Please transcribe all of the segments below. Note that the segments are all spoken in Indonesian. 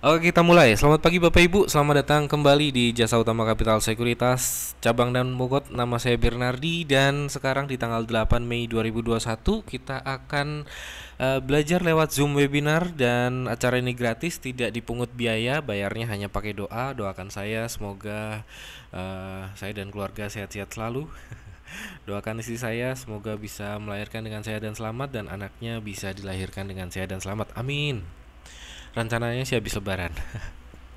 Oke kita mulai. Selamat pagi Bapak Ibu, selamat datang kembali di Jasa Utama Kapital Sekuritas Cabang dan Mogot Nama saya Bernardi dan sekarang di tanggal 8 Mei 2021 kita akan uh, belajar lewat Zoom webinar dan acara ini gratis, tidak dipungut biaya, bayarnya hanya pakai doa. Doakan saya semoga uh, saya dan keluarga sehat-sehat selalu. Doakan istri saya semoga bisa melahirkan dengan sehat dan selamat dan anaknya bisa dilahirkan dengan sehat dan selamat. Amin rencananya sih habis lebaran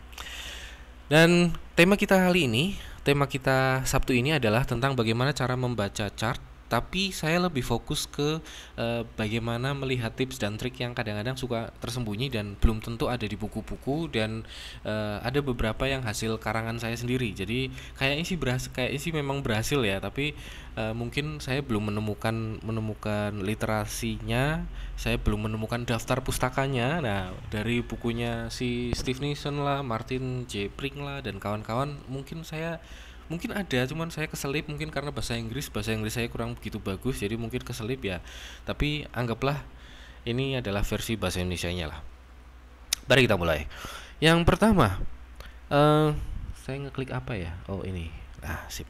dan tema kita kali ini tema kita Sabtu ini adalah tentang bagaimana cara membaca chart tapi saya lebih fokus ke uh, bagaimana melihat tips dan trik yang kadang-kadang suka tersembunyi dan belum tentu ada di buku-buku dan uh, ada beberapa yang hasil karangan saya sendiri. Jadi kayaknya sih berhasil kayaknya sih memang berhasil ya, tapi uh, mungkin saya belum menemukan menemukan literasinya, saya belum menemukan daftar pustakanya. Nah, dari bukunya si Steve Nissen lah, Martin J. Pring lah dan kawan-kawan mungkin saya mungkin ada cuman saya keselip mungkin karena bahasa Inggris bahasa Inggris saya kurang begitu bagus jadi mungkin keselip ya tapi anggaplah ini adalah versi bahasa Indonesia nya lah mari kita mulai yang pertama uh, saya ngeklik apa ya oh ini ah sip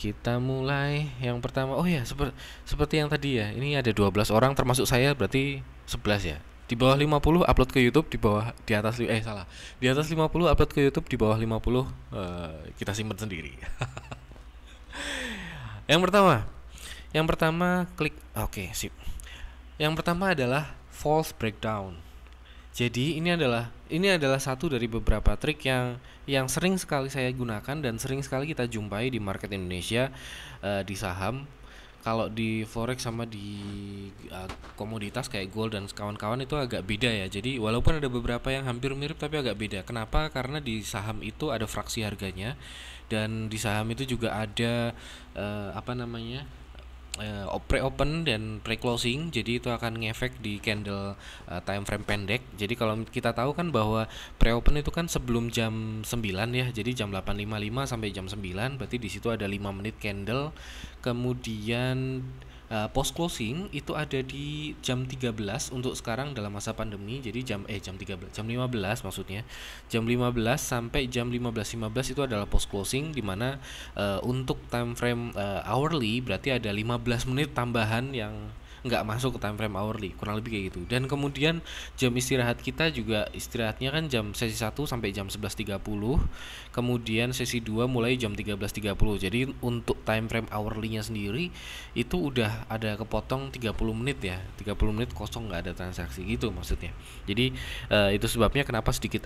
kita mulai yang pertama oh ya seperti seperti yang tadi ya ini ada 12 orang termasuk saya berarti 11 ya di bawah 50 upload ke YouTube di bawah di atas eh salah di atas 50 upload ke YouTube di bawah 50 uh, eh, kita simpan sendiri yang pertama yang pertama klik oke okay, sip yang pertama adalah false breakdown jadi ini adalah ini adalah satu dari beberapa trik yang yang sering sekali saya gunakan dan sering sekali kita jumpai di market Indonesia uh, di saham kalau di forex sama di uh, komoditas kayak gold dan kawan-kawan itu agak beda ya. Jadi walaupun ada beberapa yang hampir mirip tapi agak beda. Kenapa? Karena di saham itu ada fraksi harganya dan di saham itu juga ada uh, apa namanya? uh, pre-open dan pre-closing jadi itu akan ngefek di candle uh, eh, time frame pendek jadi kalau kita tahu kan bahwa pre-open itu kan sebelum jam 9 ya jadi jam 8.55 sampai jam 9 berarti di situ ada 5 menit candle kemudian uh, eh, post closing itu ada di jam 13 untuk sekarang dalam masa pandemi jadi jam eh jam 13 jam 15 maksudnya jam 15 sampai jam 15.15 .15 itu adalah post closing dimana uh, eh, untuk time frame uh, hourly berarti ada 15 menit tambahan yang nggak masuk ke time frame hourly kurang lebih kayak gitu dan kemudian jam istirahat kita juga istirahatnya kan jam sesi 1 sampai jam 11.30 kemudian sesi 2 mulai jam 13.30 jadi untuk time frame hourly-nya sendiri itu udah ada kepotong 30 menit ya 30 menit kosong nggak ada transaksi gitu maksudnya jadi uh, itu sebabnya kenapa sedikit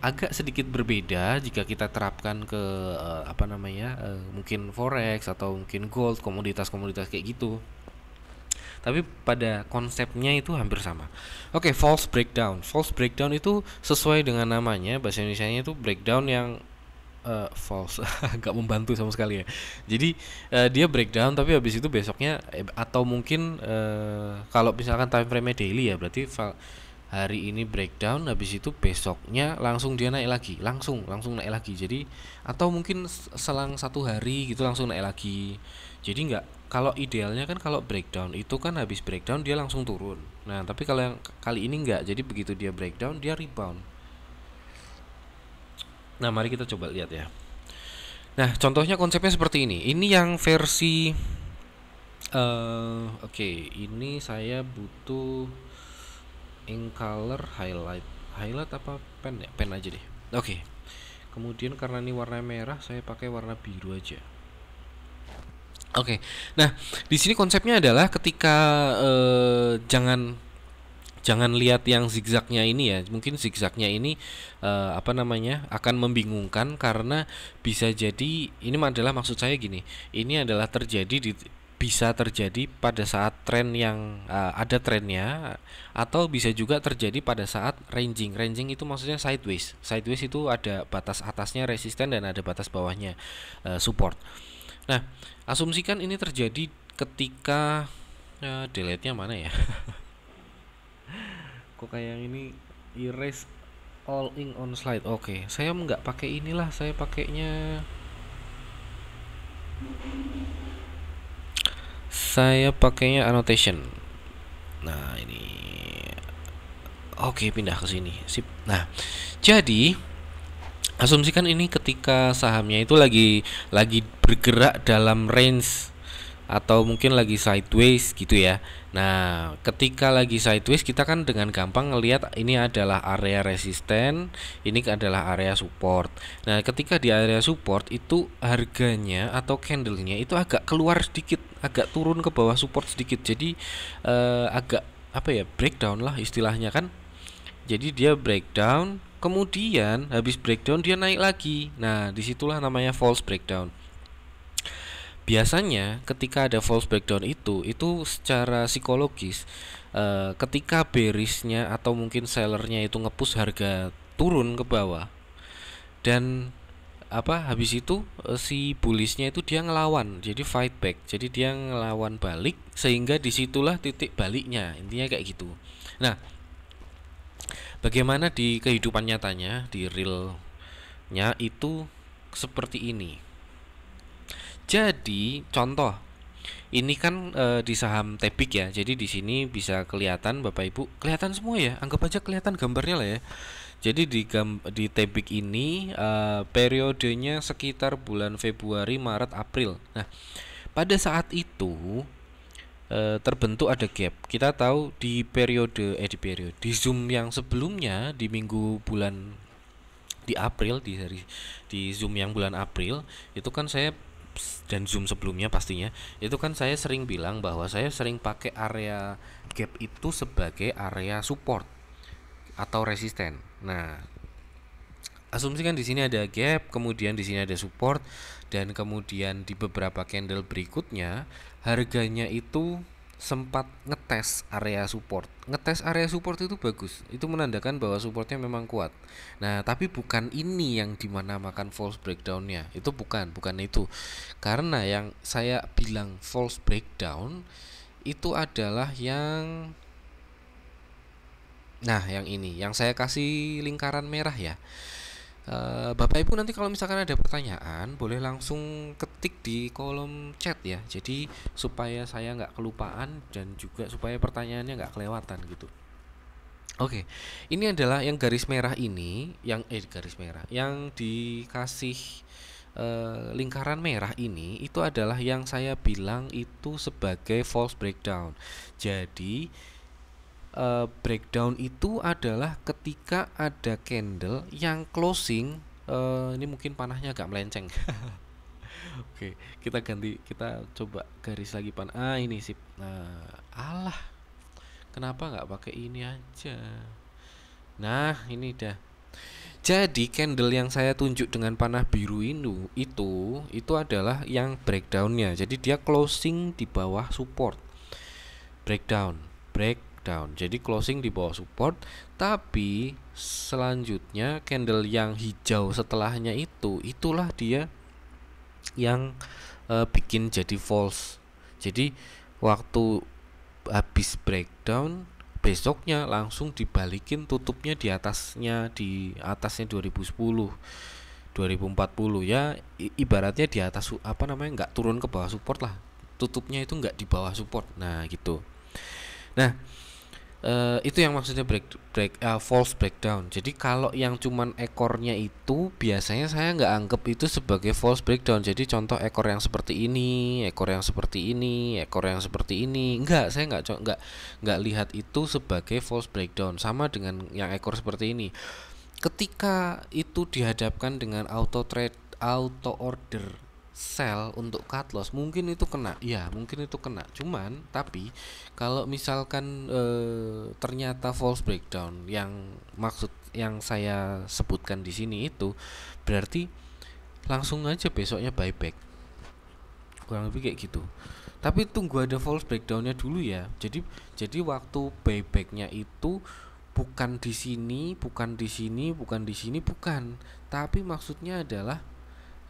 agak sedikit berbeda jika kita terapkan ke uh, apa namanya uh, mungkin forex atau mungkin gold komoditas-komoditas kayak gitu tapi pada konsepnya itu hampir sama oke okay, false breakdown false breakdown itu sesuai dengan namanya bahasa Indonesia nya itu breakdown yang uh, false nggak membantu sama sekali ya jadi uh, dia breakdown tapi habis itu besoknya eh, atau mungkin uh, kalau misalkan time frame daily ya berarti hari ini breakdown habis itu besoknya langsung dia naik lagi langsung langsung naik lagi jadi atau mungkin selang satu hari gitu langsung naik lagi jadi nggak kalau idealnya kan kalau breakdown itu kan habis breakdown dia langsung turun. Nah, tapi kalau yang kali ini enggak. Jadi begitu dia breakdown dia rebound. Nah, mari kita coba lihat ya. Nah, contohnya konsepnya seperti ini. Ini yang versi uh, oke, okay, ini saya butuh ink color highlight. Highlight apa pen ya? Pen aja deh. Oke. Okay. Kemudian karena ini warna merah, saya pakai warna biru aja. Oke, okay. nah di sini konsepnya adalah ketika uh, jangan jangan lihat yang zigzagnya ini ya, mungkin zigzagnya ini uh, apa namanya akan membingungkan karena bisa jadi ini adalah maksud saya gini, ini adalah terjadi di bisa terjadi pada saat tren yang uh, ada trennya atau bisa juga terjadi pada saat ranging. Ranging itu maksudnya sideways. Sideways itu ada batas atasnya resisten dan ada batas bawahnya uh, support. Nah asumsikan ini terjadi ketika ya, delete-nya mana ya kok kayak yang ini erase all in on slide oke okay. saya nggak pakai inilah saya pakainya saya pakainya annotation nah ini oke okay, pindah ke sini sip nah jadi asumsikan ini ketika sahamnya itu lagi lagi bergerak dalam range atau mungkin lagi sideways gitu ya. Nah, ketika lagi sideways kita kan dengan gampang ngelihat ini adalah area resisten, ini adalah area support. Nah, ketika di area support itu harganya atau candlenya itu agak keluar sedikit, agak turun ke bawah support sedikit. Jadi eh, agak apa ya breakdown lah istilahnya kan. Jadi dia breakdown kemudian habis breakdown dia naik lagi nah disitulah namanya false breakdown biasanya ketika ada false breakdown itu itu secara psikologis e, ketika bearishnya atau mungkin sellernya itu ngepus harga turun ke bawah dan apa habis itu eh, si bullishnya itu dia ngelawan jadi fight back jadi dia ngelawan balik sehingga disitulah titik baliknya intinya kayak gitu nah bagaimana di kehidupan nyatanya di realnya itu seperti ini jadi contoh ini kan e, di saham tebik ya jadi di sini bisa kelihatan bapak ibu kelihatan semua ya anggap aja kelihatan gambarnya lah ya jadi di gam, di tebik ini e, periodenya sekitar bulan Februari Maret April nah pada saat itu Eh, terbentuk ada gap. Kita tahu di periode eh di periode di Zoom yang sebelumnya di minggu bulan di April di hari di Zoom yang bulan April itu kan saya dan Zoom sebelumnya pastinya itu kan saya sering bilang bahwa saya sering pakai area gap itu sebagai area support atau resisten. Nah, asumsikan di sini ada gap, kemudian di sini ada support dan kemudian di beberapa candle berikutnya harganya itu sempat ngetes area support. Ngetes area support itu bagus. Itu menandakan bahwa supportnya memang kuat. Nah, tapi bukan ini yang dimana makan false breakdownnya. Itu bukan, bukan itu. Karena yang saya bilang false breakdown itu adalah yang Nah, yang ini, yang saya kasih lingkaran merah ya. Eh, Bapak Ibu nanti kalau misalkan ada pertanyaan boleh langsung ketik di kolom chat ya. Jadi supaya saya nggak kelupaan dan juga supaya pertanyaannya nggak kelewatan gitu. Oke, ini adalah yang garis merah ini, yang eh garis merah, yang dikasih eh, lingkaran merah ini itu adalah yang saya bilang itu sebagai false breakdown. Jadi uh, breakdown itu adalah ketika ada candle yang closing uh, ini mungkin panahnya agak melenceng Oke, kita ganti, kita coba garis lagi pan. Ah ini sip. Nah, alah, kenapa nggak pakai ini aja? Nah, ini dah. Jadi candle yang saya tunjuk dengan panah biru ini itu itu adalah yang breakdownnya. Jadi dia closing di bawah support. Breakdown, break breakdown. Jadi closing di bawah support, tapi selanjutnya candle yang hijau setelahnya itu itulah dia yang e, bikin jadi false. Jadi waktu habis breakdown besoknya langsung dibalikin tutupnya di atasnya di atasnya 2010 2040 ya ibaratnya di atas apa namanya nggak turun ke bawah support lah tutupnya itu nggak di bawah support nah gitu nah uh, itu yang maksudnya break break uh, false breakdown. Jadi kalau yang cuman ekornya itu biasanya saya nggak anggap itu sebagai false breakdown. Jadi contoh ekor yang seperti ini, ekor yang seperti ini, ekor yang seperti ini. nggak saya nggak nggak nggak lihat itu sebagai false breakdown. Sama dengan yang ekor seperti ini. Ketika itu dihadapkan dengan auto trade auto order sell untuk cut loss mungkin itu kena ya mungkin itu kena cuman tapi kalau misalkan e, ternyata false breakdown yang maksud yang saya sebutkan di sini itu berarti langsung aja besoknya buyback kurang lebih kayak gitu tapi tunggu ada false breakdownnya dulu ya jadi jadi waktu buybacknya itu bukan di sini bukan di sini bukan di sini bukan tapi maksudnya adalah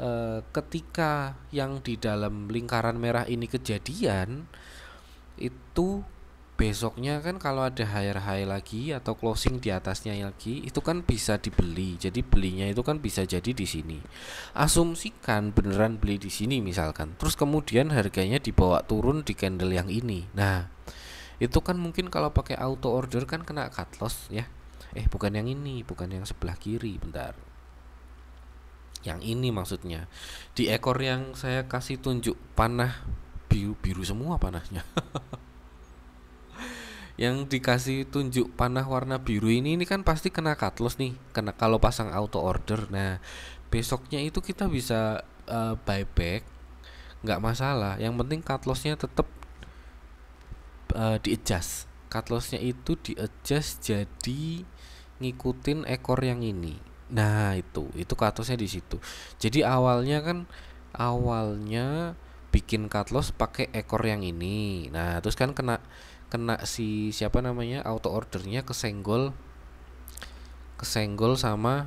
e, ketika yang di dalam lingkaran merah ini kejadian itu besoknya kan kalau ada higher high lagi atau closing di atasnya lagi itu kan bisa dibeli jadi belinya itu kan bisa jadi di sini asumsikan beneran beli di sini misalkan terus kemudian harganya dibawa turun di candle yang ini nah itu kan mungkin kalau pakai auto order kan kena cut loss ya eh bukan yang ini bukan yang sebelah kiri bentar yang ini maksudnya di ekor yang saya kasih tunjuk panah biru biru semua panahnya yang dikasih tunjuk panah warna biru ini ini kan pasti kena cutlass nih kena kalau pasang auto order nah besoknya itu kita bisa uh, buyback nggak masalah yang penting cutlassnya tetap uh, eh, di adjust cutlassnya itu di adjust jadi ngikutin ekor yang ini Nah, itu. Itu katosnya di situ. Jadi awalnya kan awalnya bikin katlos pakai ekor yang ini. Nah, terus kan kena kena si siapa namanya auto ordernya kesenggol kesenggol sama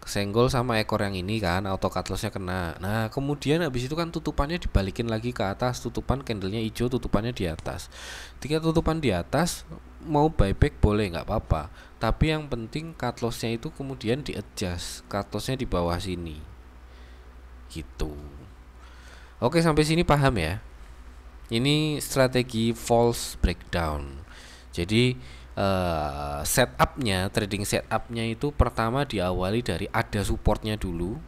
kesenggol sama ekor yang ini kan auto katlosnya kena nah kemudian habis itu kan tutupannya dibalikin lagi ke atas tutupan candlenya hijau tutupannya di atas ketika tutupan di atas mau buyback boleh nggak apa-apa tapi yang penting cut lossnya itu kemudian di adjust cut lossnya di bawah sini gitu oke sampai sini paham ya ini strategi false breakdown jadi uh, setupnya trading setupnya itu pertama diawali dari ada supportnya dulu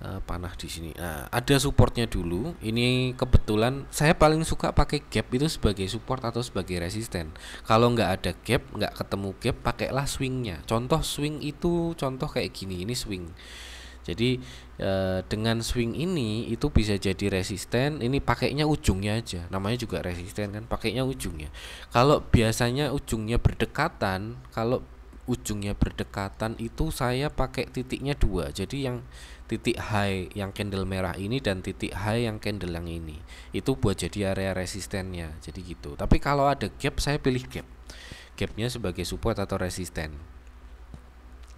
Eh, panah di sini. Nah, ada supportnya dulu. Ini kebetulan saya paling suka pakai gap itu sebagai support atau sebagai resisten. Kalau nggak ada gap, nggak ketemu gap, pakailah swingnya. Contoh swing itu contoh kayak gini. Ini swing. Jadi eh, dengan swing ini itu bisa jadi resisten. Ini pakainya ujungnya aja. Namanya juga resisten kan, pakainya ujungnya. Kalau biasanya ujungnya berdekatan, kalau ujungnya berdekatan itu saya pakai titiknya dua. Jadi yang titik high yang candle merah ini dan titik high yang candle yang ini itu buat jadi area resistennya jadi gitu tapi kalau ada gap saya pilih gap gapnya sebagai support atau resisten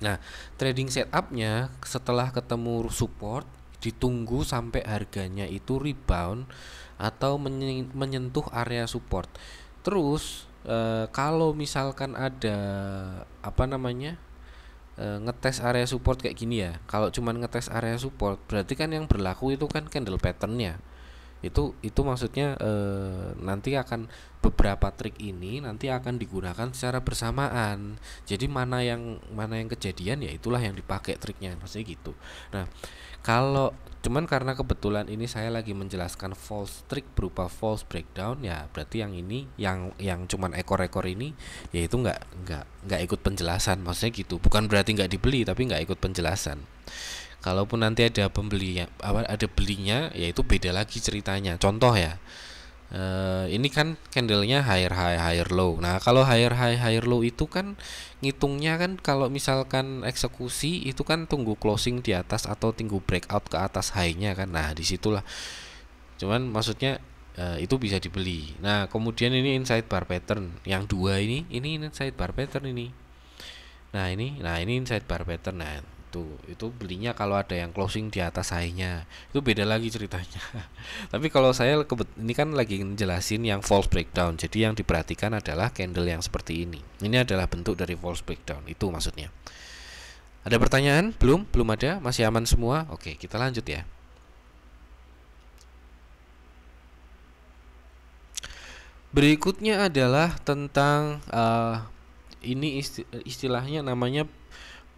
nah trading setupnya setelah ketemu support ditunggu sampai harganya itu rebound atau menyentuh area support terus e, kalau misalkan ada apa namanya e, ngetes area support kayak gini ya kalau cuman ngetes area support berarti kan yang berlaku itu kan candle patternnya itu itu maksudnya e, nanti akan beberapa trik ini nanti akan digunakan secara bersamaan jadi mana yang mana yang kejadian ya itulah yang dipakai triknya maksudnya gitu nah kalau cuman karena kebetulan ini saya lagi menjelaskan false trick berupa false breakdown ya berarti yang ini yang yang cuman ekor-ekor ini yaitu nggak nggak nggak ikut penjelasan maksudnya gitu bukan berarti nggak dibeli tapi nggak ikut penjelasan kalaupun nanti ada pembelinya apa ada belinya yaitu beda lagi ceritanya contoh ya eh, ini kan candlenya higher high higher low. Nah kalau higher high higher low itu kan ngitungnya kan kalau misalkan eksekusi itu kan tunggu closing di atas atau tunggu breakout ke atas highnya kan. Nah disitulah. Cuman maksudnya uh, itu bisa dibeli. Nah kemudian ini inside bar pattern yang dua ini ini inside bar pattern ini. Nah ini nah ini inside bar pattern. Nah itu itu belinya kalau ada yang closing di atas high itu beda lagi ceritanya tapi kalau saya kebet, ini kan lagi ngejelasin yang false breakdown jadi yang diperhatikan adalah candle yang seperti ini ini adalah bentuk dari false breakdown itu maksudnya ada pertanyaan belum belum ada masih aman semua oke kita lanjut ya berikutnya adalah tentang uh, ini istilahnya namanya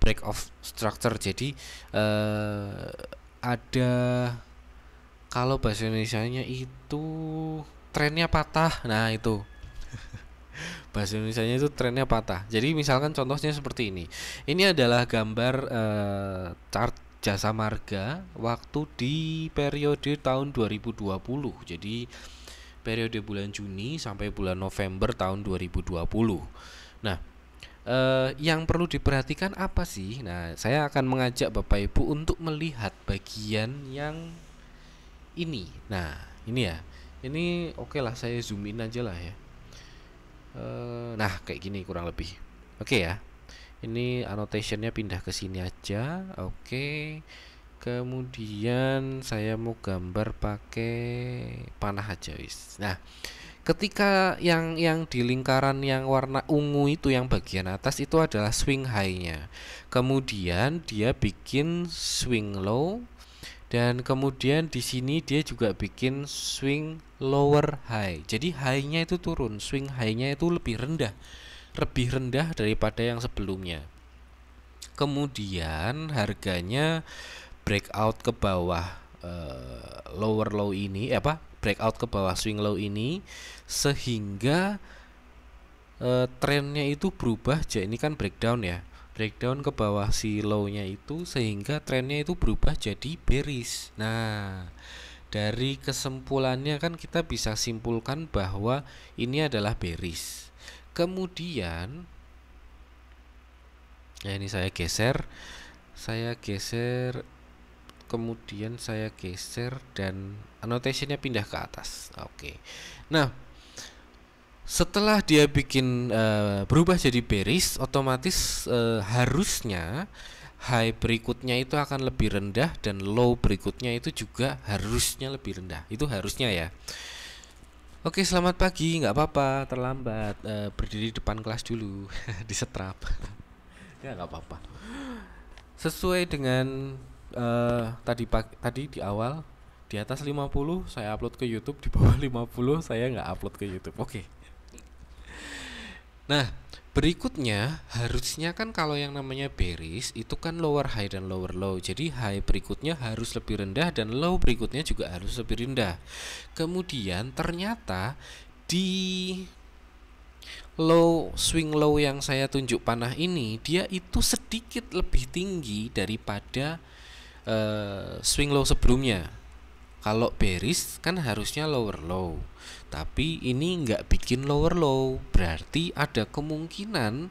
break of structure jadi uh, ada kalau bahasa Indonesia-nya itu trennya patah nah itu bahasa Indonesia-nya itu trennya patah jadi misalkan contohnya seperti ini ini adalah gambar uh, chart jasa marga waktu di periode tahun 2020 jadi periode bulan Juni sampai bulan November tahun 2020 nah eh, yang perlu diperhatikan apa sih? Nah, saya akan mengajak Bapak Ibu untuk melihat bagian yang ini. Nah, ini ya. Ini oke okay lah saya zoom in aja lah ya. Eh, nah, kayak gini kurang lebih. Oke okay ya. Ini annotationnya pindah ke sini aja. Oke. Okay. Kemudian saya mau gambar pakai panah aja wis. Nah, ketika yang yang di lingkaran yang warna ungu itu yang bagian atas itu adalah swing high-nya. Kemudian dia bikin swing low dan kemudian di sini dia juga bikin swing lower high. Jadi high-nya itu turun, swing high-nya itu lebih rendah. Lebih rendah daripada yang sebelumnya. Kemudian harganya breakout ke bawah uh, lower low ini eh apa breakout ke bawah swing low ini sehingga e, trennya itu berubah jadi ini kan breakdown ya breakdown ke bawah si low itu sehingga trennya itu berubah jadi bearish nah dari kesimpulannya kan kita bisa simpulkan bahwa ini adalah bearish kemudian ya ini saya geser saya geser kemudian saya geser dan annotationnya pindah ke atas oke okay. nah setelah dia bikin uh, berubah jadi bearish otomatis uh, harusnya high berikutnya itu akan lebih rendah dan low berikutnya itu juga harusnya lebih rendah itu harusnya ya Oke selamat pagi nggak apa-apa terlambat uh, berdiri depan kelas dulu di setrap ya nggak apa-apa sesuai dengan uh, tadi pagi tadi di awal di atas 50 saya upload ke YouTube di bawah 50 saya nggak upload ke YouTube oke okay. Nah, berikutnya harusnya kan kalau yang namanya bearish itu kan lower high dan lower low. Jadi high berikutnya harus lebih rendah dan low berikutnya juga harus lebih rendah. Kemudian ternyata di low swing low yang saya tunjuk panah ini dia itu sedikit lebih tinggi daripada uh, swing low sebelumnya. Kalau bearish kan harusnya lower low tapi ini nggak bikin lower low berarti ada kemungkinan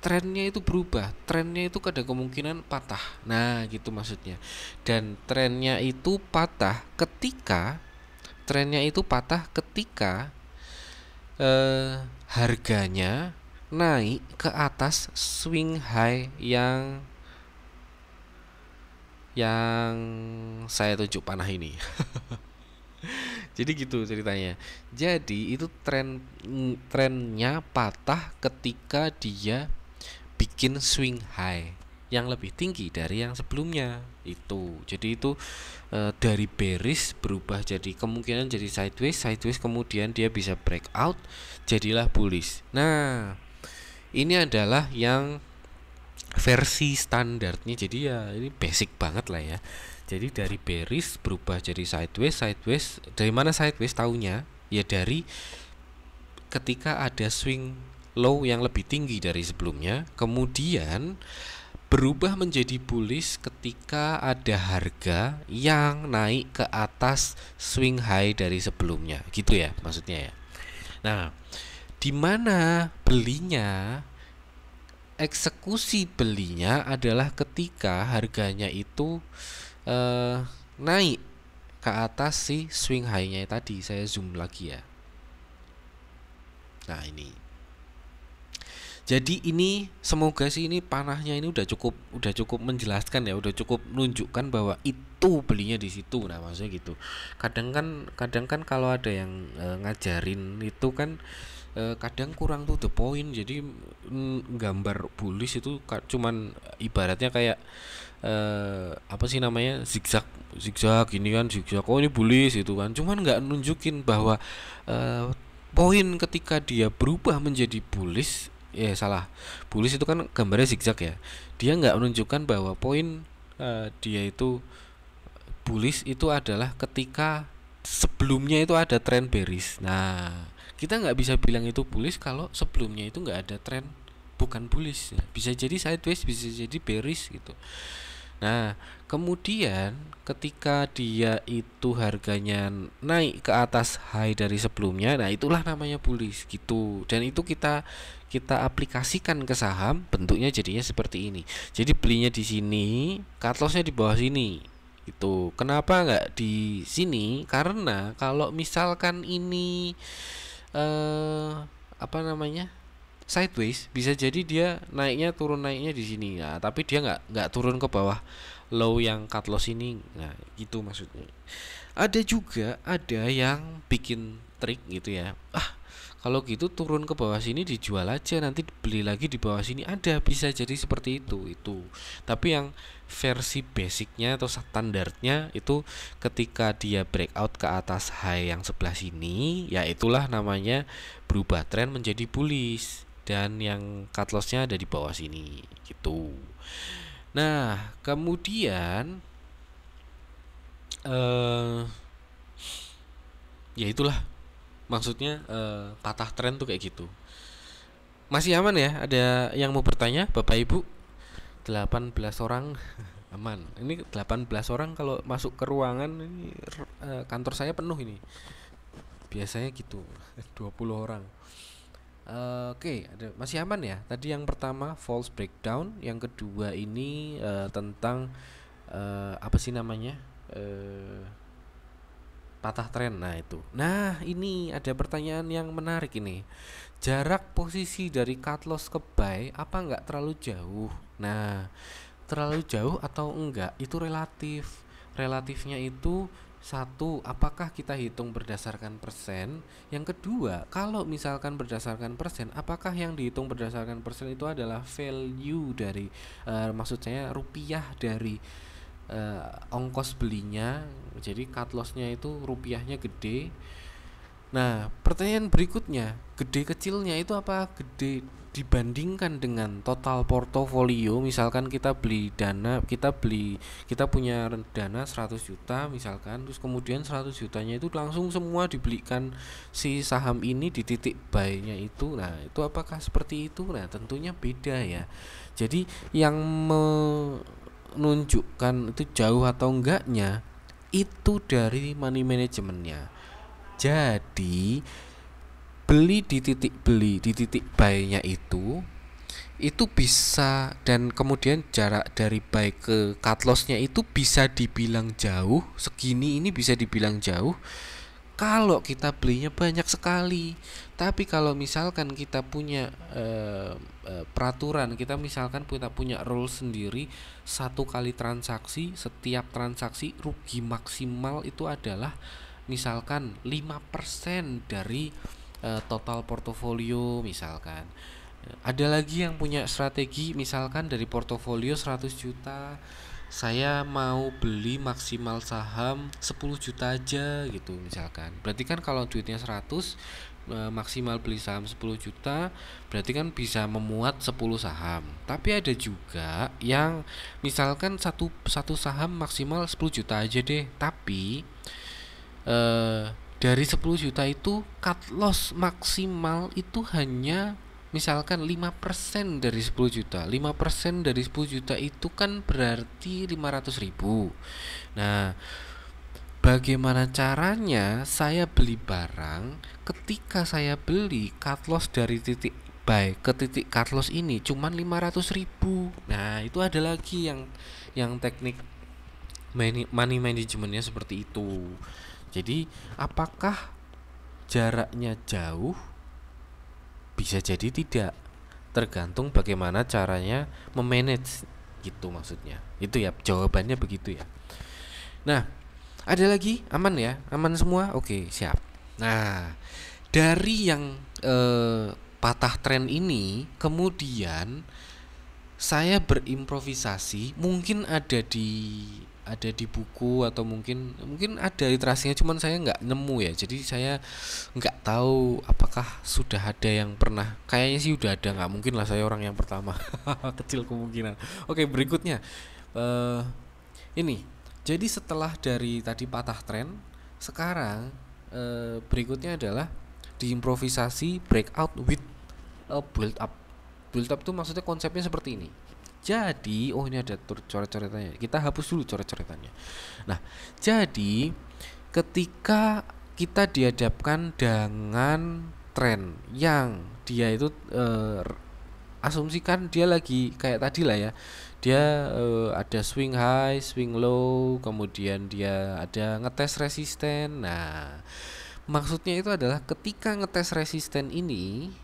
trennya itu berubah trennya itu ada kemungkinan patah nah gitu maksudnya dan trennya itu patah ketika trennya itu patah ketika eh, harganya naik ke atas swing high yang yang saya tunjuk panah ini jadi gitu ceritanya jadi itu tren mm, trennya patah ketika dia bikin swing high yang lebih tinggi dari yang sebelumnya itu jadi itu e, dari bearish berubah jadi kemungkinan jadi sideways sideways kemudian dia bisa breakout jadilah bullish nah ini adalah yang versi standarnya jadi ya ini basic banget lah ya jadi dari bearish berubah jadi sideways sideways dari mana sideways tahunya ya dari ketika ada swing low yang lebih tinggi dari sebelumnya kemudian berubah menjadi bullish ketika ada harga yang naik ke atas swing high dari sebelumnya gitu ya maksudnya ya nah di mana belinya eksekusi belinya adalah ketika harganya itu uh, naik ke atas si swing high-nya tadi. Saya zoom lagi ya. Nah, ini. Jadi ini semoga sih ini panahnya ini udah cukup udah cukup menjelaskan ya, udah cukup menunjukkan bahwa itu belinya di situ. Nah, maksudnya gitu. Kadang kan kadang kan kalau ada yang e, ngajarin itu kan eh, kadang kurang tuh the point. Jadi mm, gambar bullish itu cuman ibaratnya kayak eh, apa sih namanya zigzag zigzag ini kan zigzag oh ini bullish itu kan cuman nggak nunjukin bahwa eh, poin ketika dia berubah menjadi bullish ya salah bullish itu kan gambarnya zigzag ya dia nggak menunjukkan bahwa poin eh, dia itu bullish itu adalah ketika sebelumnya itu ada tren bearish nah kita nggak bisa bilang itu bullish kalau sebelumnya itu nggak ada tren bukan bullish ya. bisa jadi sideways bisa jadi bearish gitu nah kemudian ketika dia itu harganya naik ke atas high dari sebelumnya nah itulah namanya bullish gitu dan itu kita kita aplikasikan ke saham bentuknya jadinya seperti ini jadi belinya di sini cut di bawah sini itu kenapa nggak di sini karena kalau misalkan ini eh apa namanya sideways bisa jadi dia naiknya turun naiknya di sini ya tapi dia nggak nggak turun ke bawah low yang cut loss ini nah itu maksudnya ada juga ada yang bikin trik gitu ya ah kalau gitu turun ke bawah sini dijual aja nanti beli lagi di bawah sini ada bisa jadi seperti itu itu tapi yang versi basicnya atau standarnya itu ketika dia breakout ke atas high yang sebelah sini ya itulah namanya berubah trend menjadi bullish dan yang cut lossnya ada di bawah sini gitu nah kemudian uh, ya itulah maksudnya uh, patah tren tuh kayak gitu masih aman ya ada yang mau bertanya bapak ibu 18 orang aman ini 18 orang kalau masuk ke ruangan ini eh, kantor saya penuh ini biasanya gitu 20 orang Eh, oke, okay, masih aman ya. Tadi yang pertama false breakdown, yang kedua ini uh, tentang uh, apa sih namanya uh, patah tren. Nah itu. Nah ini ada pertanyaan yang menarik ini. Jarak posisi dari cut loss ke buy apa nggak terlalu jauh? Nah terlalu jauh atau enggak itu relatif. Relatifnya itu satu, apakah kita hitung berdasarkan persen? Yang kedua, kalau misalkan berdasarkan persen, apakah yang dihitung berdasarkan persen itu adalah value dari, uh, eh, maksud saya rupiah dari uh, ongkos belinya, jadi cut lossnya itu rupiahnya gede. Nah, pertanyaan berikutnya, gede kecilnya itu apa? Gede dibandingkan dengan total portofolio misalkan kita beli dana kita beli kita punya dana 100 juta misalkan terus kemudian 100 jutanya itu langsung semua dibelikan si saham ini di titik buy-nya itu nah itu apakah seperti itu nah tentunya beda ya jadi yang menunjukkan itu jauh atau enggaknya itu dari money manajemennya jadi beli di titik beli di titik buy-nya itu itu bisa dan kemudian jarak dari buy ke cut loss-nya itu bisa dibilang jauh segini ini bisa dibilang jauh kalau kita belinya banyak sekali tapi kalau misalkan kita punya eh, eh peraturan kita misalkan kita punya rule sendiri satu kali transaksi setiap transaksi rugi maksimal itu adalah misalkan 5% dari Eh, total portofolio misalkan ada lagi yang punya strategi misalkan dari portofolio 100 juta saya mau beli maksimal saham 10 juta aja gitu misalkan berarti kan kalau duitnya 100 eh, maksimal beli saham 10 juta berarti kan bisa memuat 10 saham tapi ada juga yang misalkan satu satu saham maksimal 10 juta aja deh tapi eh dari 10 juta itu cut loss maksimal itu hanya misalkan 5% dari 10 juta 5% dari 10 juta itu kan berarti 500 ribu nah bagaimana caranya saya beli barang ketika saya beli cut loss dari titik buy ke titik cut loss ini cuman 500 ribu nah itu ada lagi yang yang teknik money, managementnya seperti itu jadi apakah jaraknya jauh? Bisa jadi tidak. Tergantung bagaimana caranya memanage gitu maksudnya. Itu ya jawabannya begitu ya. Nah, ada lagi aman ya? Aman semua? Oke, siap. Nah, dari yang eh, patah tren ini kemudian saya berimprovisasi mungkin ada di ada di buku atau mungkin mungkin ada literasinya cuman saya nggak nemu ya jadi saya nggak tahu apakah sudah ada yang pernah kayaknya sih udah ada nggak mungkin lah saya orang yang pertama kecil kemungkinan oke berikutnya uh, ini jadi setelah dari tadi patah tren sekarang uh, berikutnya adalah diimprovisasi breakout with a eh, build up build up tuh maksudnya konsepnya seperti ini jadi, oh ini ada coret-coretannya. Kita hapus dulu coret-coretannya. Nah, jadi ketika kita dihadapkan dengan tren yang dia itu eh, asumsikan dia lagi kayak tadi lah ya. Dia eh, ada swing high, swing low, kemudian dia ada ngetes resisten. Nah, maksudnya itu adalah ketika ngetes resisten ini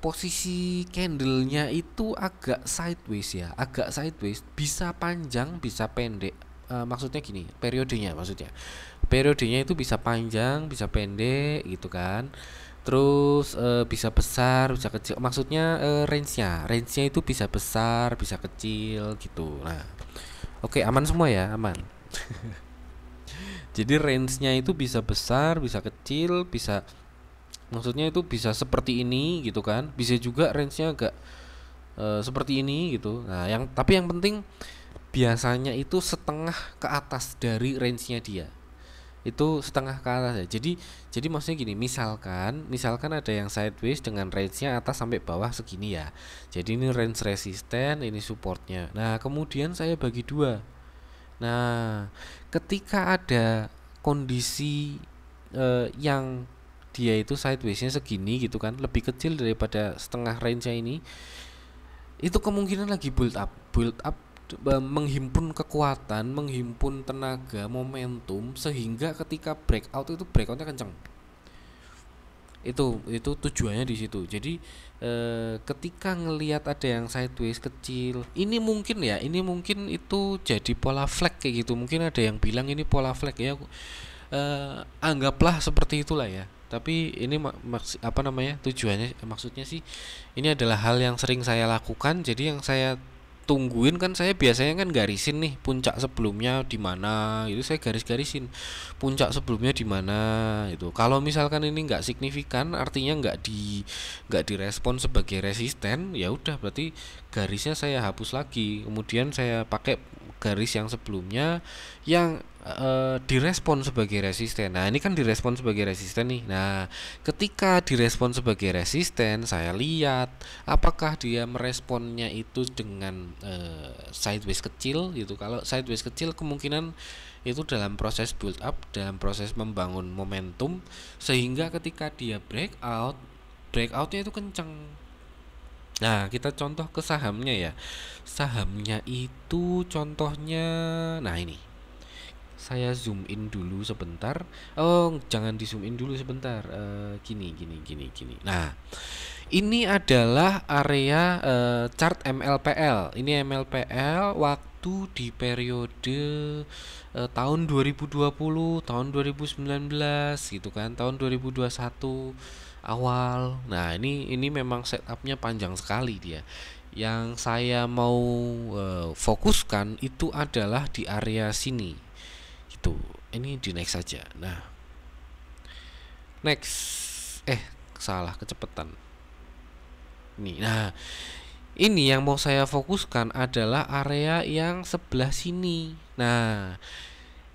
posisi candlenya itu agak sideways ya agak sideways bisa panjang bisa pendek e, maksudnya gini periodenya maksudnya periodenya itu bisa panjang bisa pendek gitu kan terus e, bisa besar bisa kecil maksudnya e, eh, range nya range nya itu bisa besar bisa kecil gitu nah oke aman semua ya aman jadi range nya itu bisa besar bisa kecil bisa maksudnya itu bisa seperti ini gitu kan bisa juga range nya agak uh, seperti ini gitu nah yang tapi yang penting biasanya itu setengah ke atas dari range nya dia itu setengah ke atas ya jadi jadi maksudnya gini misalkan misalkan ada yang sideways dengan range nya atas sampai bawah segini ya jadi ini range resisten ini supportnya nah kemudian saya bagi dua nah ketika ada kondisi uh, yang dia itu sidewaysnya segini gitu kan lebih kecil daripada setengah range nya ini itu kemungkinan lagi build up build up eh, menghimpun kekuatan menghimpun tenaga momentum sehingga ketika breakout itu breakoutnya kencang itu itu tujuannya di situ jadi e, ketika ngelihat ada yang sideways kecil ini mungkin ya ini mungkin itu jadi pola flag kayak gitu mungkin ada yang bilang ini pola flag ya e, anggaplah seperti itulah ya tapi ini maks apa namanya tujuannya maksudnya sih ini adalah hal yang sering saya lakukan jadi yang saya tungguin kan saya biasanya kan garisin nih puncak sebelumnya di mana itu saya garis-garisin puncak sebelumnya di mana itu kalau misalkan ini nggak signifikan artinya nggak di nggak direspon sebagai resisten ya udah berarti garisnya saya hapus lagi kemudian saya pakai garis yang sebelumnya yang e, direspon sebagai resisten. Nah, ini kan direspon sebagai resisten nih. Nah, ketika direspon sebagai resisten, saya lihat apakah dia meresponnya itu dengan e, sideways kecil gitu. Kalau sideways kecil kemungkinan itu dalam proses build up, dalam proses membangun momentum sehingga ketika dia breakout, breakoutnya itu kencang. Nah, kita contoh ke sahamnya ya. Sahamnya itu contohnya nah ini saya zoom in dulu sebentar. Oh, jangan di zoom in dulu sebentar. Uh, gini, gini, gini, gini. Nah, ini adalah area uh, chart MLPL. Ini MLPL waktu di periode uh, tahun 2020, tahun 2019 gitu kan, tahun 2021 awal. Nah, ini ini memang setupnya panjang sekali dia yang saya mau e, fokuskan itu adalah di area sini gitu ini di next saja nah next eh salah kecepatan nih nah ini yang mau saya fokuskan adalah area yang sebelah sini nah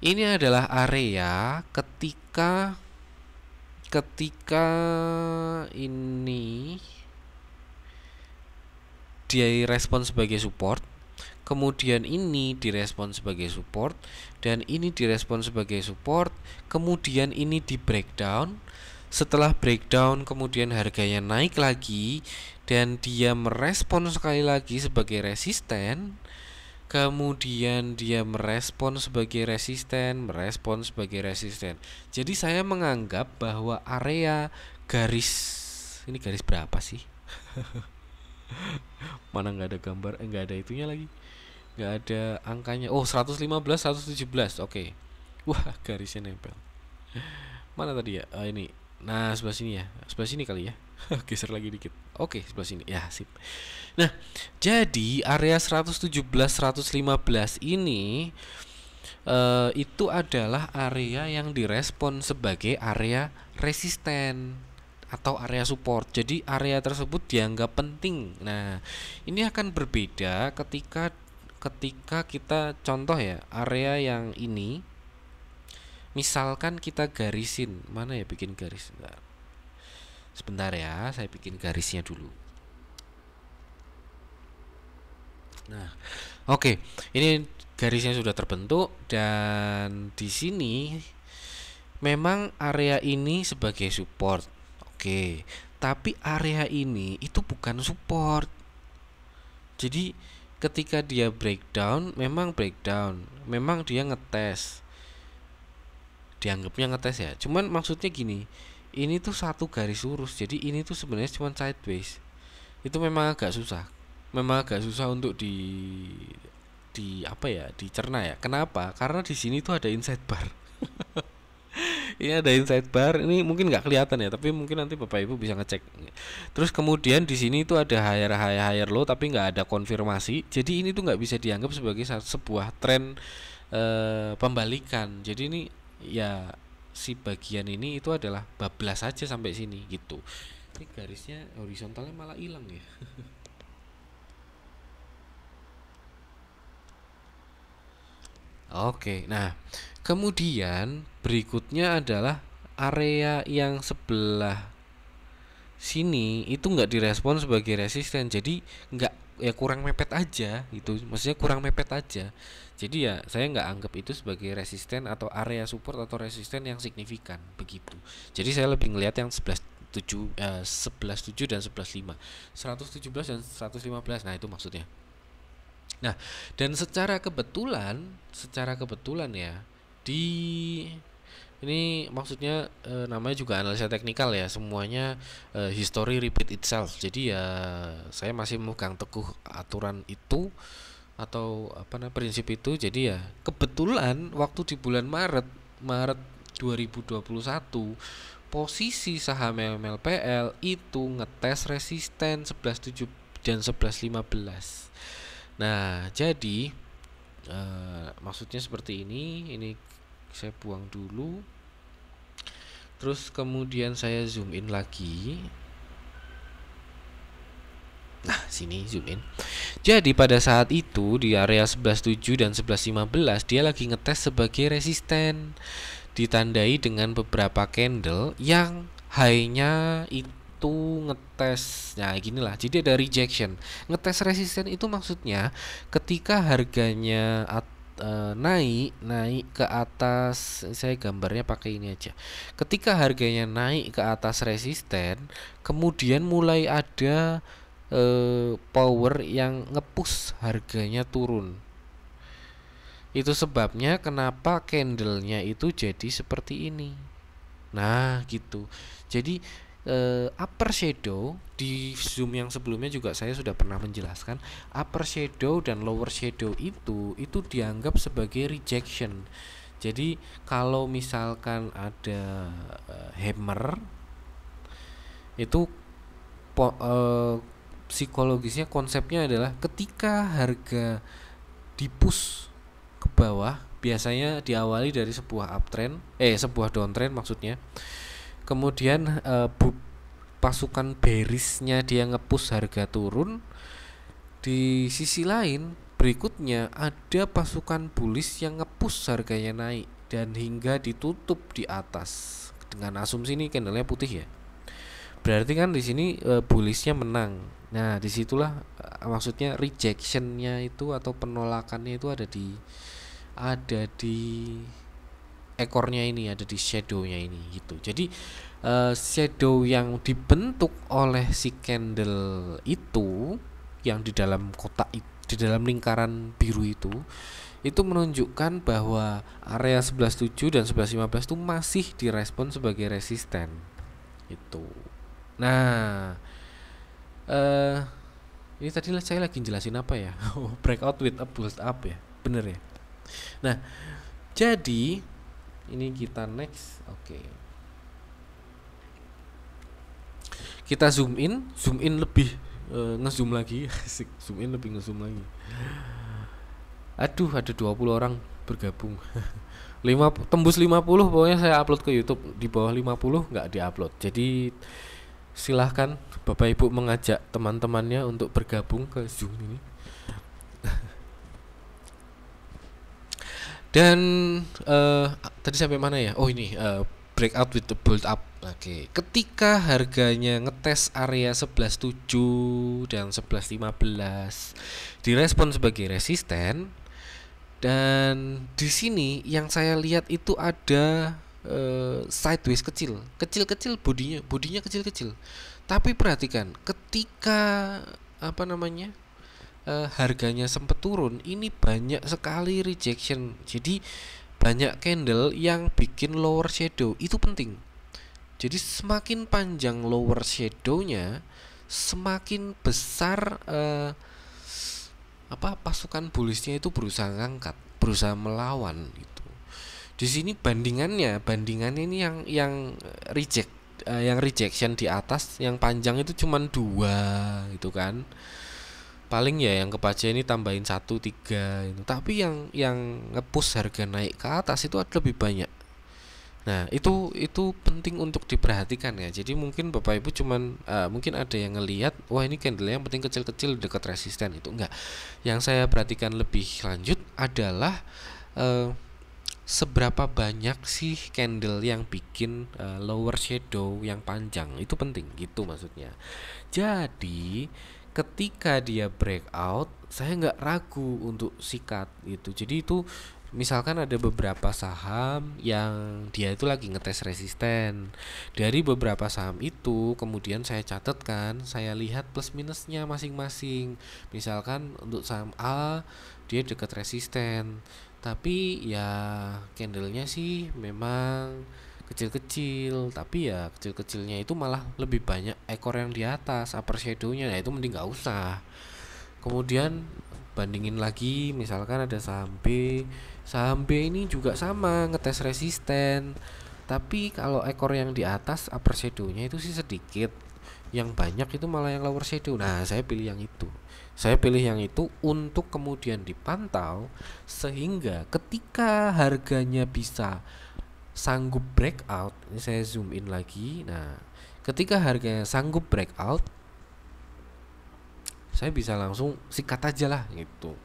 ini adalah area ketika ketika ini direspon sebagai support kemudian ini direspon sebagai support dan ini direspon sebagai support kemudian ini di breakdown setelah breakdown kemudian harganya naik lagi dan dia merespon sekali lagi sebagai resisten kemudian dia merespon sebagai resisten merespon sebagai resisten jadi saya menganggap bahwa area garis ini garis berapa sih mana nggak ada gambar eh, nggak eh, ada itunya lagi nggak ada angkanya oh 115 117 oke okay. wah garisnya nempel mana tadi ya oh, ini nah sebelah sini ya sebelah sini kali ya geser lagi dikit oke okay, sebelah sini ya sip nah jadi area 117 115 ini uh, itu adalah area yang direspon sebagai area resisten atau area support. Jadi area tersebut dianggap penting. Nah, ini akan berbeda ketika ketika kita contoh ya area yang ini misalkan kita garisin mana ya bikin garis Bentar. sebentar ya saya bikin garisnya dulu nah oke okay. ini garisnya sudah terbentuk dan di sini memang area ini sebagai support oke okay. tapi area ini itu bukan support jadi ketika dia breakdown memang breakdown memang dia ngetes dianggapnya ngetes ya cuman maksudnya gini ini tuh satu garis lurus jadi ini tuh sebenarnya cuman sideways itu memang agak susah memang agak susah untuk di di apa ya dicerna ya kenapa karena di sini tuh ada inside bar ini iya, ada inside bar ini mungkin nggak kelihatan ya tapi mungkin nanti bapak ibu bisa ngecek terus kemudian di sini itu ada higher higher higher low tapi nggak ada konfirmasi jadi ini tuh nggak bisa dianggap sebagai sebuah tren e, pembalikan jadi ini ya si bagian ini itu adalah bablas aja sampai sini gitu ini garisnya horizontalnya malah hilang ya Oke. Nah, kemudian berikutnya adalah area yang sebelah sini itu nggak direspon sebagai resisten jadi nggak ya kurang mepet aja gitu maksudnya kurang mepet aja jadi ya saya nggak anggap itu sebagai resisten atau area support atau resisten yang signifikan begitu jadi saya lebih ngelihat yang tujuh, tujuh, eh, dan tujuh dan seratus tujuh belas dan seratus lima belas. nah itu maksudnya Nah, dan secara kebetulan, secara kebetulan ya, di ini maksudnya e, namanya juga analisa teknikal ya, semuanya e, history repeat itself. Jadi ya saya masih memegang teguh aturan itu atau apa namanya prinsip itu. Jadi ya kebetulan waktu di bulan Maret, Maret 2021 posisi saham MLPL itu ngetes resisten 11.7 dan 11.15 Nah, jadi uh, maksudnya seperti ini. Ini saya buang dulu. Terus kemudian saya zoom in lagi. Nah, sini zoom in. Jadi pada saat itu di area 117 dan 1115 dia lagi ngetes sebagai resisten ditandai dengan beberapa candle yang high-nya itu itu ngetes nah lah jadi ada rejection ngetes resisten itu maksudnya ketika harganya at, e, naik naik ke atas saya gambarnya pakai ini aja ketika harganya naik ke atas resisten kemudian mulai ada e, power yang ngepus harganya turun itu sebabnya kenapa candlenya itu jadi seperti ini nah gitu jadi uh, upper shadow di zoom yang sebelumnya juga saya sudah pernah menjelaskan upper shadow dan lower shadow itu itu dianggap sebagai rejection jadi kalau misalkan ada uh, hammer itu po, uh, psikologisnya konsepnya adalah ketika harga dipus ke bawah biasanya diawali dari sebuah uptrend eh sebuah downtrend maksudnya kemudian uh, pasukan berisnya dia ngepus harga turun di sisi lain berikutnya ada pasukan bullish yang ngepus harganya naik dan hingga ditutup di atas dengan asumsi ini candlenya putih ya berarti kan di sini e, eh, bullishnya menang nah disitulah e, maksudnya rejectionnya itu atau penolakannya itu ada di ada di ekornya ini ada di shadownya ini gitu jadi uh, shadow yang dibentuk oleh si candle itu yang di dalam kotak di dalam lingkaran biru itu itu menunjukkan bahwa area 117 dan 1115 itu masih direspon sebagai resisten itu nah eh, ini tadi saya lagi jelasin apa ya breakout with a boost up ya bener ya nah jadi ini kita next oke okay. kita zoom in zoom in lebih e, ngezoom lagi asik zoom in lebih ngezoom lagi aduh ada 20 orang bergabung Lima, tembus 50 pokoknya saya upload ke YouTube di bawah 50 nggak diupload jadi silahkan Bapak Ibu mengajak teman-temannya untuk bergabung ke Zoom ini Dan uh, tadi sampai mana ya? Oh ini uh, breakout with the build up. Oke, okay. ketika harganya ngetes area 11.7 dan 11.15 direspon sebagai resisten dan di sini yang saya lihat itu ada uh, sideways kecil, kecil-kecil bodinya, bodinya kecil-kecil. Tapi perhatikan ketika apa namanya? uh, harganya sempat turun ini banyak sekali rejection jadi banyak candle yang bikin lower shadow itu penting jadi semakin panjang lower shadownya semakin besar eh, apa pasukan bullishnya itu berusaha ngangkat berusaha melawan itu. di sini bandingannya bandingannya ini yang yang reject uh, yang rejection di atas yang panjang itu cuma dua gitu kan paling ya yang kepace ini tambahin satu tiga itu tapi yang yang ngepush harga naik ke atas itu ada lebih banyak nah itu itu penting untuk diperhatikan ya jadi mungkin bapak ibu cuman uh, mungkin ada yang ngelihat wah ini candle yang penting kecil-kecil dekat resisten itu enggak yang saya perhatikan lebih lanjut adalah uh, seberapa banyak sih candle yang bikin uh, lower shadow yang panjang itu penting gitu maksudnya jadi ketika dia breakout saya nggak ragu untuk sikat gitu jadi itu misalkan ada beberapa saham yang dia itu lagi ngetes resisten dari beberapa saham itu kemudian saya catatkan saya lihat plus minusnya masing-masing misalkan untuk saham A dia dekat resisten tapi ya candlenya sih memang kecil-kecil tapi ya kecil-kecilnya itu malah lebih banyak ekor yang di atas upper shadownya nah itu mending nggak usah kemudian bandingin lagi misalkan ada saham B saham B ini juga sama ngetes resisten tapi kalau ekor yang di atas upper shadownya itu sih sedikit yang banyak itu malah yang lower shadow nah saya pilih yang itu saya pilih yang itu untuk kemudian dipantau sehingga ketika harganya bisa sanggup breakout ini saya zoom in lagi nah ketika harganya sanggup breakout saya bisa langsung sikat aja lah gitu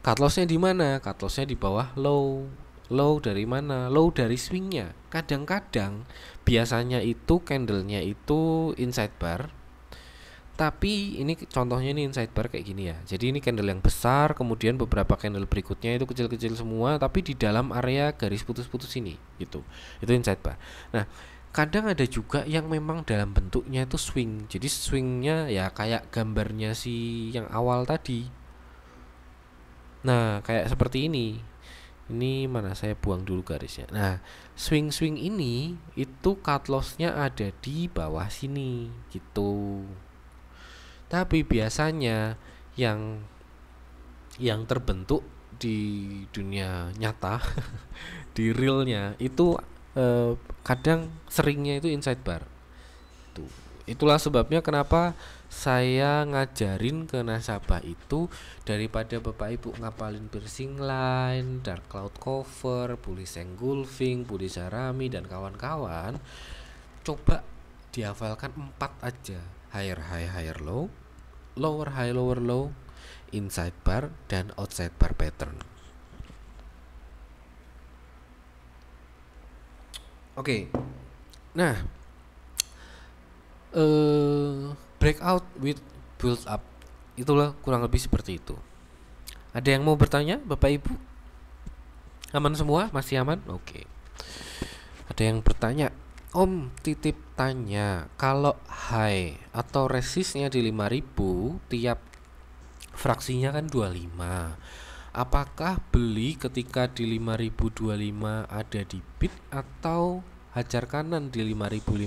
cut lossnya di mana cut lossnya di bawah low low dari mana low dari swingnya kadang-kadang biasanya itu candlenya itu inside bar tapi ini contohnya ini inside bar kayak gini ya jadi ini candle yang besar kemudian beberapa candle berikutnya itu kecil-kecil semua tapi di dalam area garis putus-putus ini gitu itu inside bar nah kadang ada juga yang memang dalam bentuknya itu swing jadi swingnya ya kayak gambarnya si yang awal tadi nah kayak seperti ini ini mana saya buang dulu garisnya nah swing swing ini itu cut lossnya ada di bawah sini gitu tapi biasanya yang yang terbentuk di dunia nyata, di realnya itu eh, kadang seringnya itu inside bar. Itu. Itulah sebabnya kenapa saya ngajarin ke nasabah itu daripada bapak ibu ngapalin piercing line, dark cloud cover, bullish engulfing, bullish arami dan kawan-kawan, coba dihafalkan empat aja higher high higher low, lower high lower low, inside bar dan outside bar pattern. Oke. Okay. Nah, uh, breakout with build up. Itulah kurang lebih seperti itu. Ada yang mau bertanya, Bapak Ibu? Aman semua? Masih aman? Oke. Okay. Ada yang bertanya? Om titip tanya, kalau high atau resistnya di 5000 tiap fraksinya kan 25. Apakah beli ketika di 5025 ada di bid atau hajar kanan di 5050?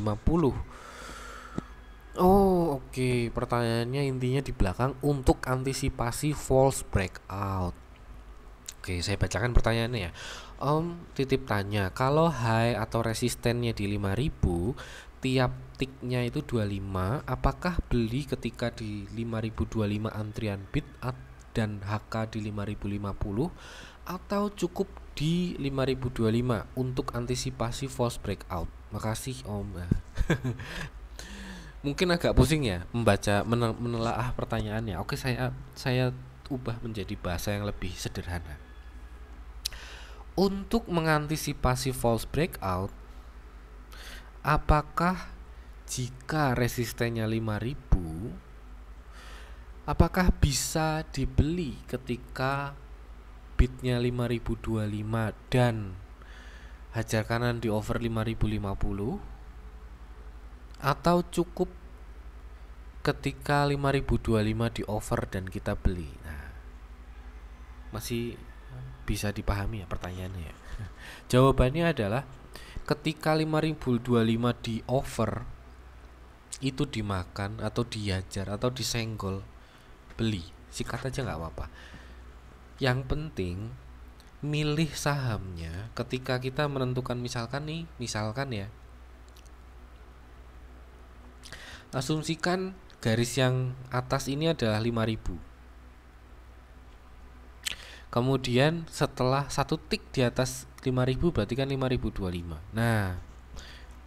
Oh, oke. Okay. Pertanyaannya intinya di belakang untuk antisipasi false breakout. Oke, okay, saya bacakan pertanyaannya ya. Om titip tanya, kalau high atau resistennya di 5000, tiap ticknya itu 25, apakah beli ketika di 5025 antrian bid dan HK di 5050 atau cukup di 5025 untuk antisipasi false breakout? Makasih Om. Mungkin agak pusing ya membaca menelaah pertanyaannya. Oke, saya saya ubah menjadi bahasa yang lebih sederhana untuk mengantisipasi false breakout apakah jika resistennya 5000 apakah bisa dibeli ketika bitnya 5025 dan hajar kanan di over 5050 atau cukup ketika 5025 di over dan kita beli nah masih bisa dipahami ya pertanyaannya ya. Jawabannya adalah ketika 5025 di over itu dimakan atau diajar atau disenggol beli sikat aja nggak apa-apa yang penting milih sahamnya ketika kita menentukan misalkan nih misalkan ya asumsikan garis yang atas ini adalah 5000 kemudian setelah satu tik di atas 5000 berarti kan 5025 nah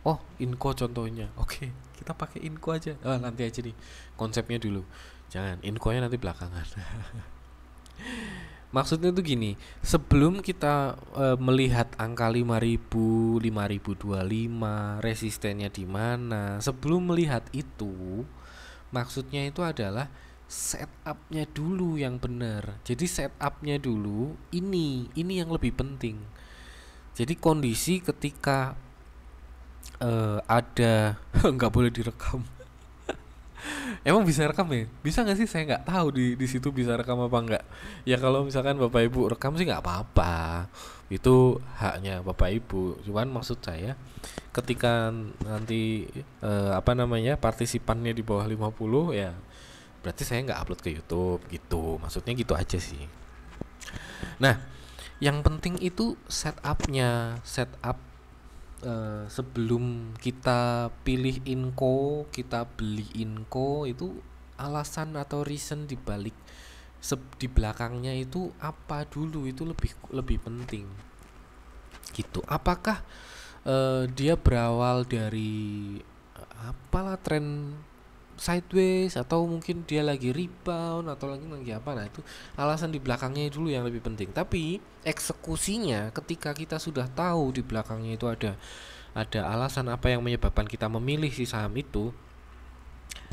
oh inko contohnya oke okay, kita pakai inko aja oh, nanti aja nih konsepnya dulu jangan inko nya nanti belakangan maksudnya tuh gini sebelum kita e, melihat angka 5000 5025 resistennya di mana sebelum melihat itu maksudnya itu adalah setupnya dulu yang benar. Jadi setupnya dulu ini ini yang lebih penting. Jadi kondisi ketika uh, ada nggak boleh direkam. Emang bisa rekam ya? Bisa nggak sih? Saya nggak tahu di di situ bisa rekam apa nggak. Ya kalau misalkan bapak ibu rekam sih nggak apa-apa. Itu haknya bapak ibu. Cuman maksud saya ketika nanti uh, apa namanya partisipannya di bawah 50 ya berarti saya nggak upload ke YouTube gitu maksudnya gitu aja sih nah yang penting itu setupnya setup Uh, sebelum kita pilih inko, kita beli inko itu alasan atau reason dibalik di belakangnya itu apa dulu itu lebih lebih penting gitu. Apakah uh, dia berawal dari eh, apalah tren sideways atau mungkin dia lagi rebound atau lagi lagi apa nah itu alasan di belakangnya dulu yang lebih penting tapi eksekusinya ketika kita sudah tahu di belakangnya itu ada ada alasan apa yang menyebabkan kita memilih si saham itu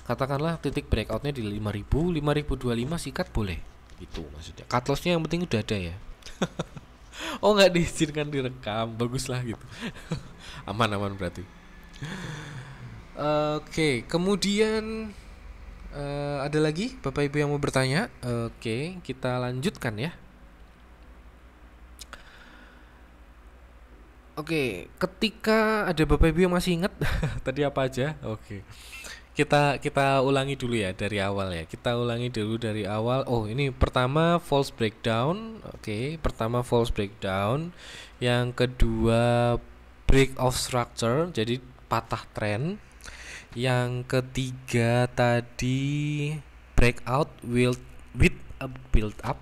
katakanlah titik breakoutnya di 5000 5025 sikat boleh itu maksudnya cut lossnya yang penting udah ada ya oh nggak diizinkan direkam baguslah gitu aman aman berarti Oke, okay, kemudian uh, ada lagi Bapak Ibu yang mau bertanya? Oke, okay, kita lanjutkan ya. Oke, okay, ketika ada Bapak Ibu yang masih ingat tadi apa aja? Oke. Okay. Kita kita ulangi dulu ya dari awal ya. Kita ulangi dulu dari awal. Oh, ini pertama false breakdown. Oke, okay. pertama false breakdown. Yang kedua break of structure, jadi patah trend yang ketiga tadi breakout with with a build up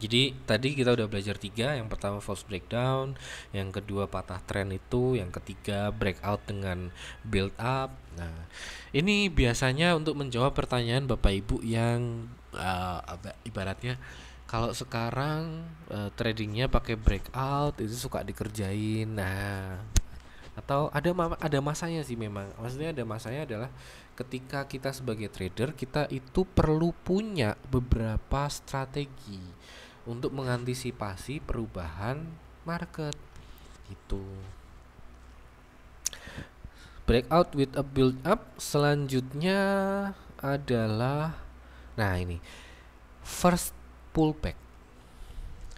jadi tadi kita udah belajar tiga yang pertama false breakdown yang kedua patah trend itu yang ketiga breakout dengan build up nah ini biasanya untuk menjawab pertanyaan bapak ibu yang uh, ibaratnya kalau sekarang uh, tradingnya pakai breakout itu suka dikerjain nah atau ada ma ada masanya sih memang maksudnya ada masanya adalah ketika kita sebagai trader kita itu perlu punya beberapa strategi untuk mengantisipasi perubahan market gitu breakout with a build up selanjutnya adalah nah ini first pullback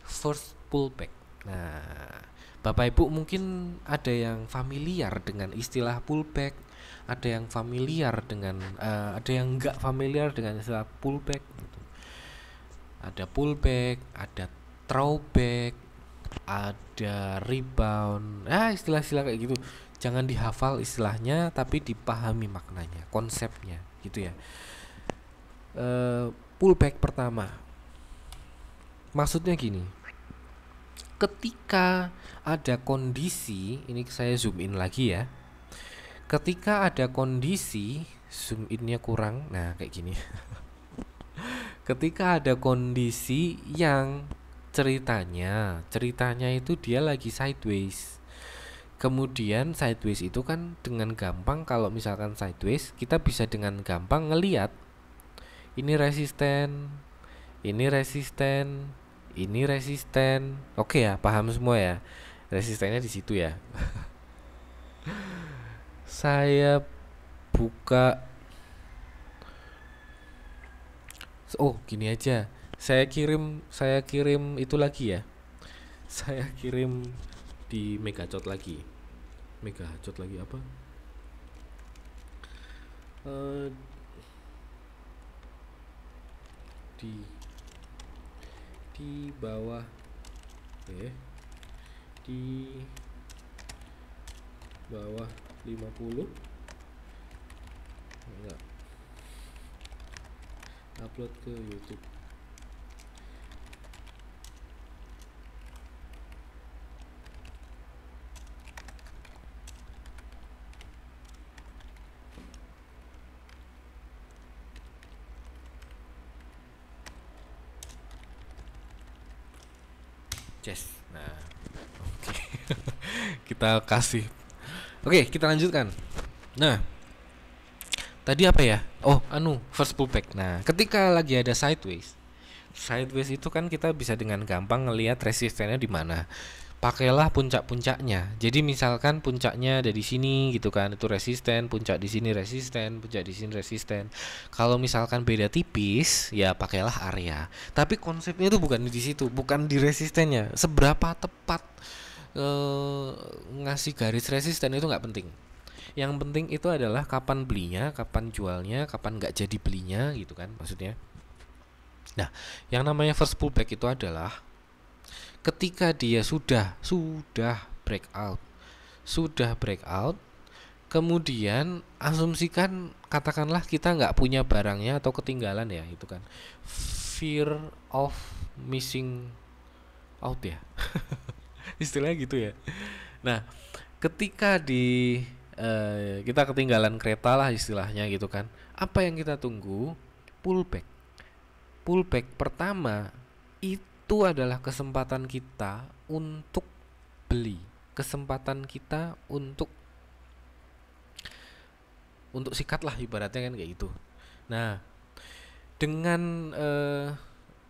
first pullback nah Bapak Ibu mungkin ada yang familiar dengan istilah pullback, ada yang familiar dengan uh, ada yang nggak familiar dengan istilah pullback. Gitu. Ada pullback, ada throwback, ada rebound. Ah, istilah-istilah kayak gitu. Jangan dihafal istilahnya, tapi dipahami maknanya, konsepnya, gitu ya. Uh, pullback pertama, maksudnya gini. Ketika ada kondisi, ini saya zoom in lagi ya. Ketika ada kondisi, zoom innya kurang, nah kayak gini. Ketika ada kondisi yang ceritanya, ceritanya itu dia lagi sideways. Kemudian sideways itu kan dengan gampang kalau misalkan sideways kita bisa dengan gampang ngeliat ini resisten, ini resisten, ini resisten. Oke ya, paham semua ya resistennya di situ ya saya buka oh gini aja saya kirim saya kirim itu lagi ya saya kirim di Mega megacot lagi Mega megacot lagi apa uh, di di bawah eh di bawah 50 enggak upload ke YouTube Yes kita kasih. Oke, kita lanjutkan. Nah, tadi apa ya? Oh, anu, first pullback. Nah, ketika lagi ada sideways, sideways itu kan kita bisa dengan gampang ngelihat resistennya di mana. Pakailah puncak-puncaknya. Jadi misalkan puncaknya ada di sini gitu kan, itu resisten, puncak di sini resisten, puncak di sini resisten. Kalau misalkan beda tipis, ya pakailah area. Tapi konsepnya itu bukan di situ, bukan di resistennya. Seberapa tepat e, ngasih garis resisten itu nggak penting yang penting itu adalah kapan belinya kapan jualnya kapan nggak jadi belinya gitu kan maksudnya nah yang namanya first pullback itu adalah ketika dia sudah sudah breakout sudah breakout kemudian asumsikan katakanlah kita nggak punya barangnya atau ketinggalan ya itu kan fear of missing out ya istilahnya gitu ya nah ketika di eh, kita ketinggalan kereta lah istilahnya gitu kan apa yang kita tunggu pullback pullback pertama itu adalah kesempatan kita untuk beli kesempatan kita untuk untuk sikat lah ibaratnya kan kayak gitu. Nah, dengan eh,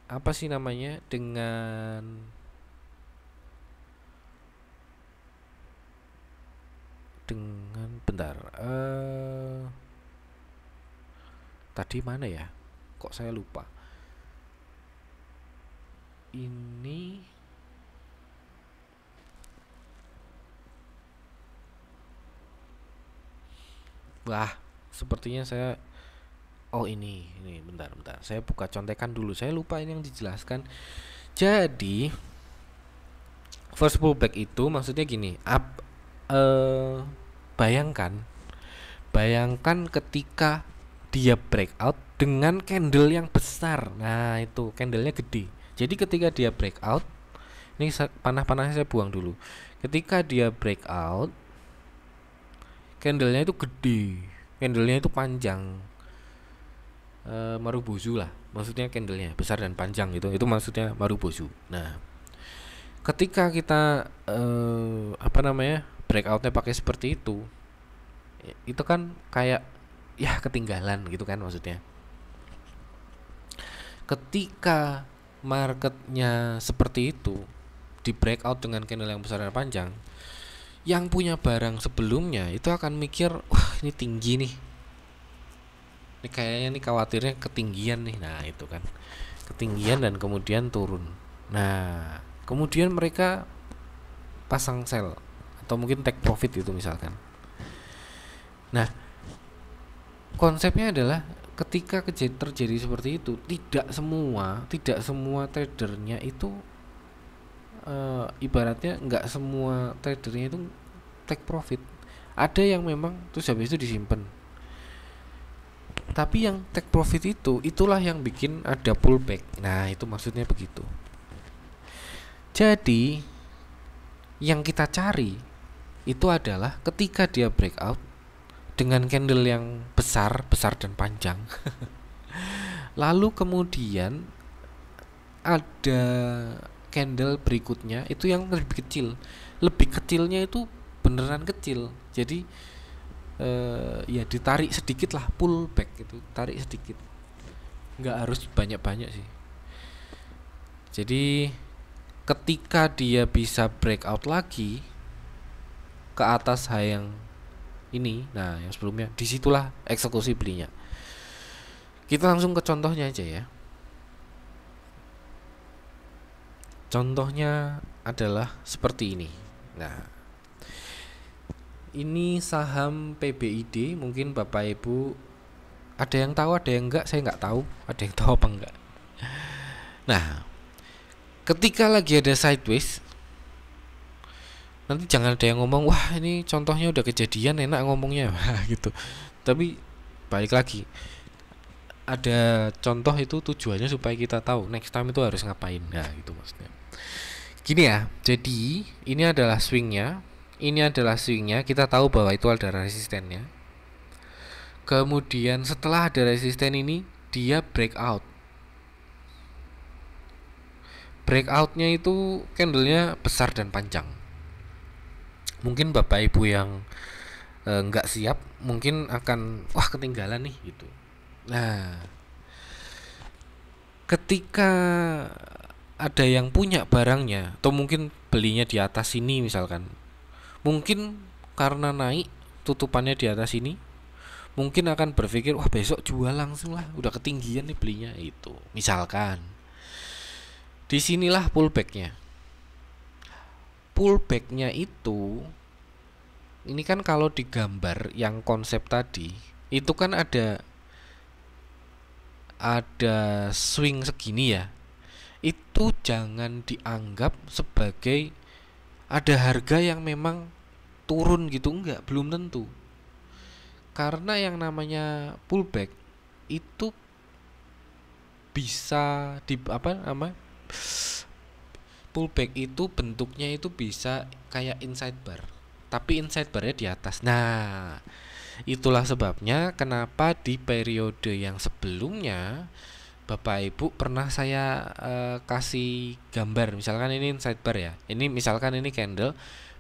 apa sih namanya? Dengan dengan bentar uh, tadi mana ya kok saya lupa ini wah sepertinya saya oh ini ini bentar bentar saya buka contekan dulu saya lupa ini yang dijelaskan jadi first pullback itu maksudnya gini up uh, eh, Bayangkan, bayangkan ketika dia breakout dengan candle yang besar. Nah, itu candlenya gede. Jadi ketika dia breakout, ini panah-panahnya saya buang dulu. Ketika dia breakout, candlenya itu gede, candlenya itu panjang. E, marubozu lah, maksudnya candlenya besar dan panjang gitu. Itu maksudnya marubozu. Nah, ketika kita e, apa namanya breakoutnya pakai seperti itu itu kan kayak ya ketinggalan gitu kan maksudnya ketika marketnya seperti itu di breakout dengan candle yang besar dan panjang yang punya barang sebelumnya itu akan mikir wah ini tinggi nih ini kayaknya ini khawatirnya ketinggian nih nah itu kan ketinggian dan kemudian turun nah kemudian mereka pasang sel atau mungkin take profit itu misalkan. Nah, konsepnya adalah ketika terjadi seperti itu, tidak semua, tidak semua tradernya itu e, ibaratnya nggak semua tradernya itu take profit. Ada yang memang terus habis itu disimpan. Tapi yang take profit itu, itulah yang bikin ada pullback. Nah, itu maksudnya begitu. Jadi, yang kita cari itu adalah ketika dia breakout dengan candle yang besar, besar dan panjang. Lalu kemudian ada candle berikutnya itu yang lebih kecil. Lebih kecilnya itu beneran kecil. Jadi eh, ya ditarik sedikit lah pull back itu, tarik sedikit. Enggak harus banyak-banyak sih. Jadi ketika dia bisa breakout lagi ke atas high yang ini nah yang sebelumnya disitulah eksekusi belinya kita langsung ke contohnya aja ya contohnya adalah seperti ini nah ini saham PBID mungkin bapak ibu ada yang tahu ada yang enggak saya enggak tahu ada yang tahu apa enggak nah ketika lagi ada sideways nanti jangan ada yang ngomong wah ini contohnya udah kejadian enak ngomongnya gitu tapi balik lagi ada contoh itu tujuannya supaya kita tahu next time itu harus ngapain nah gitu maksudnya gini ya jadi ini adalah swingnya ini adalah swingnya kita tahu bahwa itu ada resistennya kemudian setelah ada resisten ini dia breakout breakoutnya itu candlenya besar dan panjang mungkin bapak ibu yang eh, nggak e, siap mungkin akan wah ketinggalan nih gitu nah ketika ada yang punya barangnya atau mungkin belinya di atas sini misalkan mungkin karena naik tutupannya di atas sini mungkin akan berpikir wah besok jual langsung lah udah ketinggian nih belinya itu misalkan disinilah pullbacknya pullbacknya itu ini kan kalau digambar yang konsep tadi itu kan ada ada swing segini ya itu jangan dianggap sebagai ada harga yang memang turun gitu enggak belum tentu karena yang namanya pullback itu bisa di apa nama pullback itu bentuknya itu bisa kayak inside bar tapi inside barnya di atas nah itulah sebabnya kenapa di periode yang sebelumnya Bapak Ibu pernah saya uh, kasih gambar misalkan ini inside bar ya ini misalkan ini candle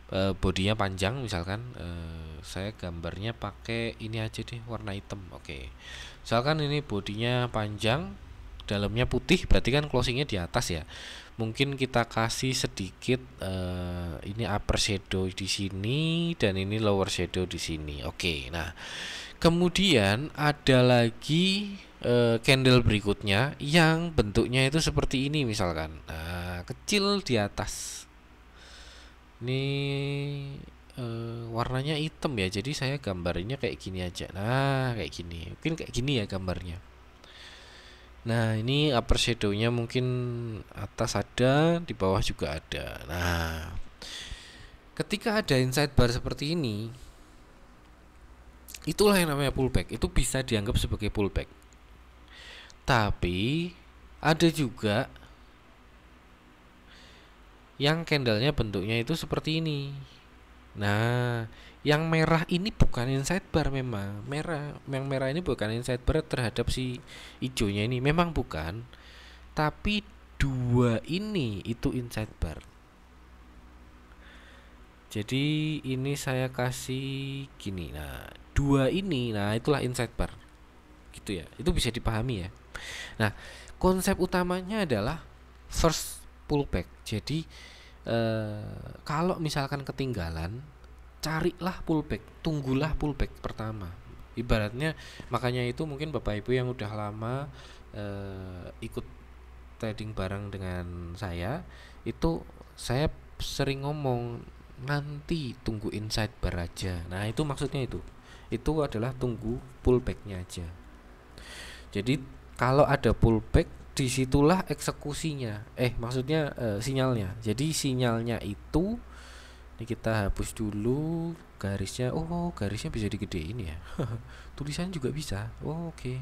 uh, bodinya panjang misalkan uh, saya gambarnya pakai ini aja deh warna hitam oke okay. misalkan ini bodinya panjang dalamnya putih berarti kan closingnya di atas ya mungkin kita kasih sedikit uh, ini upper shadow di sini dan ini lower shadow di sini oke okay, nah kemudian ada lagi uh, candle berikutnya yang bentuknya itu seperti ini misalkan nah, kecil di atas ini uh, warnanya hitam ya jadi saya gambarnya kayak gini aja nah kayak gini mungkin kayak gini ya gambarnya Nah, ini upper shadow-nya mungkin atas ada, di bawah juga ada. Nah, ketika ada inside bar seperti ini, itulah yang namanya pullback. Itu bisa dianggap sebagai pullback. Tapi ada juga yang candlenya bentuknya itu seperti ini. Nah, yang merah ini bukan inside bar memang merah yang merah ini bukan inside bar terhadap si hijaunya ini memang bukan tapi dua ini itu inside bar jadi ini saya kasih gini nah dua ini nah itulah inside bar gitu ya itu bisa dipahami ya nah konsep utamanya adalah first pullback jadi eh, kalau misalkan ketinggalan carilah pullback, tunggulah pullback pertama. Ibaratnya makanya itu mungkin Bapak Ibu yang udah lama uh, ikut trading bareng dengan saya, itu saya sering ngomong nanti tunggu inside bar aja. Nah, itu maksudnya itu. Itu adalah tunggu pullbacknya aja. Jadi kalau ada pullback disitulah eksekusinya. Eh, maksudnya eh, sinyalnya. Jadi sinyalnya itu ini kita hapus dulu garisnya oh, oh garisnya bisa digedein ya tulisan juga bisa oh, oke okay.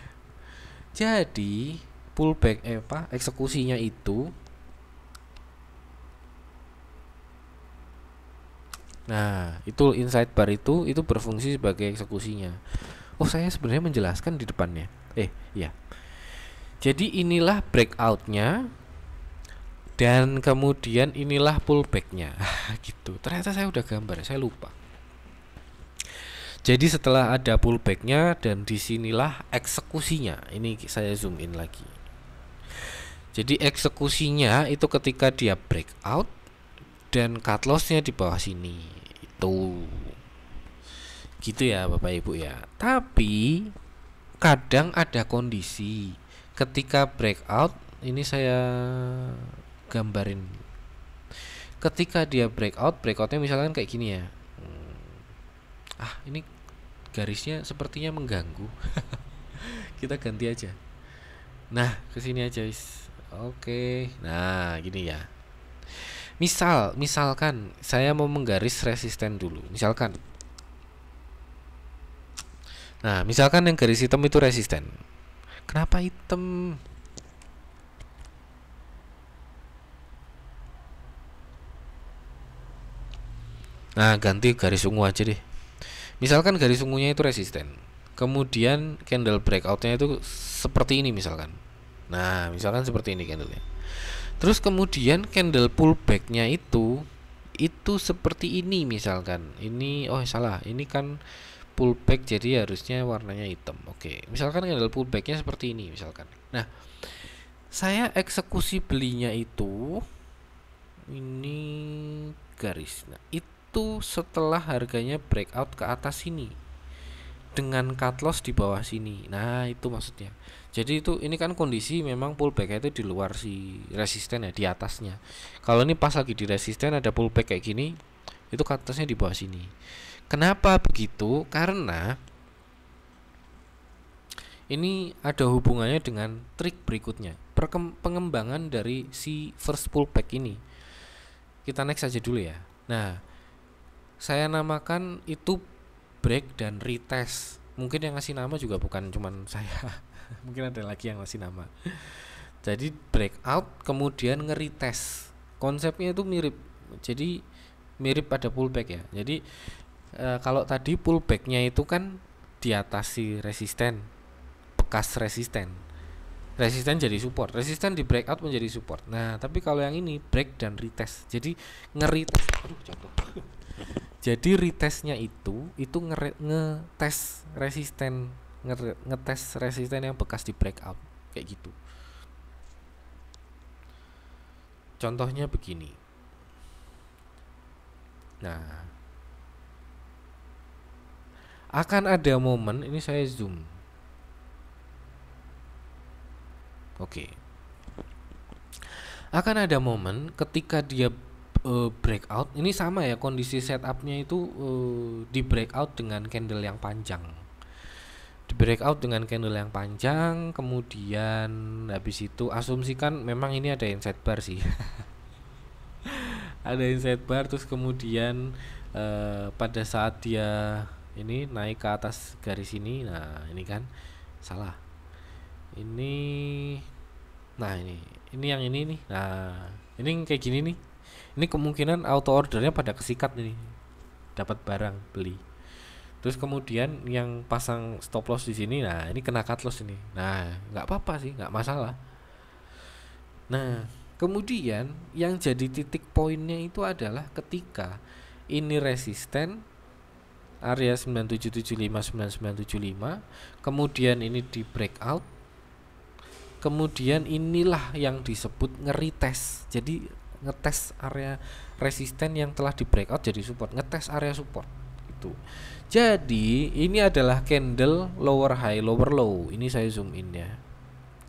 jadi pullback eh apa eksekusinya itu Nah, itu inside bar itu itu berfungsi sebagai eksekusinya. Oh, saya sebenarnya menjelaskan di depannya. Eh, iya. Jadi inilah breakoutnya dan kemudian inilah pullbacknya gitu ternyata saya udah gambar saya lupa jadi setelah ada pullbacknya dan disinilah eksekusinya ini saya zoom in lagi jadi eksekusinya itu ketika dia breakout dan cut lossnya di bawah sini itu gitu ya bapak ibu ya tapi kadang ada kondisi ketika breakout ini saya gambarin ketika dia breakout breakoutnya misalkan kayak gini ya hmm. ah ini garisnya sepertinya mengganggu kita ganti aja nah kesini aja guys oke nah gini ya misal misalkan saya mau menggaris resisten dulu misalkan nah misalkan yang garis hitam itu resisten kenapa hitam Nah, ganti garis ungu aja deh. Misalkan garis ungunya itu resisten. Kemudian candle breakoutnya itu seperti ini misalkan. Nah, misalkan seperti ini candlenya. Terus kemudian candle pullbacknya itu itu seperti ini misalkan. Ini oh salah, ini kan pullback jadi harusnya warnanya hitam. Oke, misalkan candle pullbacknya seperti ini misalkan. Nah, saya eksekusi belinya itu ini garis. Nah, itu itu setelah harganya breakout ke atas sini dengan cut loss di bawah sini. Nah, itu maksudnya. Jadi itu ini kan kondisi memang pullback itu di luar si resisten ya di atasnya. Kalau ini pas lagi di resisten ada pullback kayak gini, itu cut lossnya di bawah sini. Kenapa begitu? Karena ini ada hubungannya dengan trik berikutnya. Perkem pengembangan dari si first pullback ini. Kita next saja dulu ya. Nah, saya namakan itu break dan retest mungkin yang ngasih nama juga bukan cuman saya mungkin ada lagi yang ngasih nama jadi breakout kemudian ngeritest konsepnya itu mirip jadi mirip pada pullback ya jadi e, kalau tadi pullbacknya itu kan diatasi resisten bekas resisten resisten jadi support resisten di breakout menjadi support nah tapi kalau yang ini break dan retest jadi ngeritest aduh jatuh jadi retestnya itu itu ngetes nge resisten nge resisten yang bekas di breakout kayak gitu. Contohnya begini. Nah, akan ada momen ini saya zoom. Oke. Okay. Akan ada momen ketika dia uh, breakout ini sama ya kondisi setupnya itu uh, di breakout dengan candle yang panjang di breakout dengan candle yang panjang kemudian habis itu asumsikan memang ini ada inside bar sih ada inside bar terus kemudian uh, pada saat dia ini naik ke atas garis ini nah ini kan salah ini nah ini ini yang ini nih nah ini kayak gini nih ini kemungkinan auto ordernya pada kesikat nih dapat barang beli terus kemudian yang pasang stop loss di sini nah ini kena cut loss ini nah nggak apa-apa sih nggak masalah nah kemudian yang jadi titik poinnya itu adalah ketika ini resisten area 9775 9975 kemudian ini di breakout kemudian inilah yang disebut ngeri tes jadi ngetes area resisten yang telah di breakout jadi support ngetes area support itu jadi ini adalah candle lower high lower low ini saya zoom in ya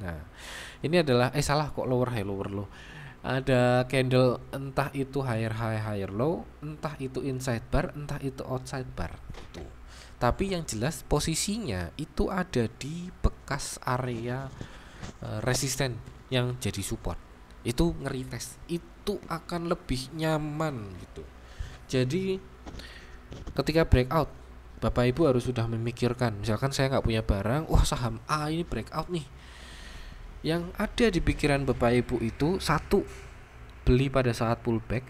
nah ini adalah eh salah kok lower high lower low ada candle entah itu higher high higher low entah itu inside bar entah itu outside bar itu tapi yang jelas posisinya itu ada di bekas area uh, resisten yang jadi support itu ngeri tes itu itu akan lebih nyaman gitu. Jadi ketika breakout Bapak Ibu harus sudah memikirkan misalkan saya nggak punya barang, wah saham A ini breakout nih. Yang ada di pikiran Bapak Ibu itu satu beli pada saat pullback,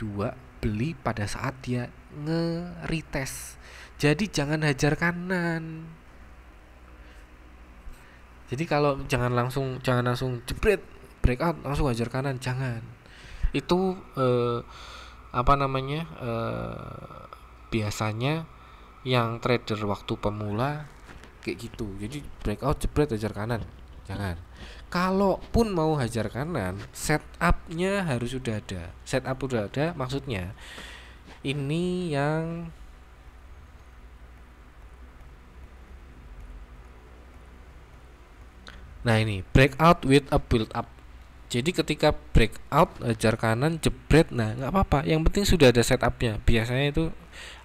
dua beli pada saat dia ngeritest. Jadi jangan hajar kanan. Jadi kalau jangan langsung jangan langsung jebret breakout langsung hajar kanan, jangan itu eh, apa namanya eh, biasanya yang trader waktu pemula kayak gitu jadi breakout jebret hajar kanan jangan kalaupun mau hajar kanan setupnya harus sudah ada setup sudah ada maksudnya ini yang Nah ini breakout with a build up jadi ketika breakout hajar kanan jebret nah nggak apa-apa yang penting sudah ada setupnya biasanya itu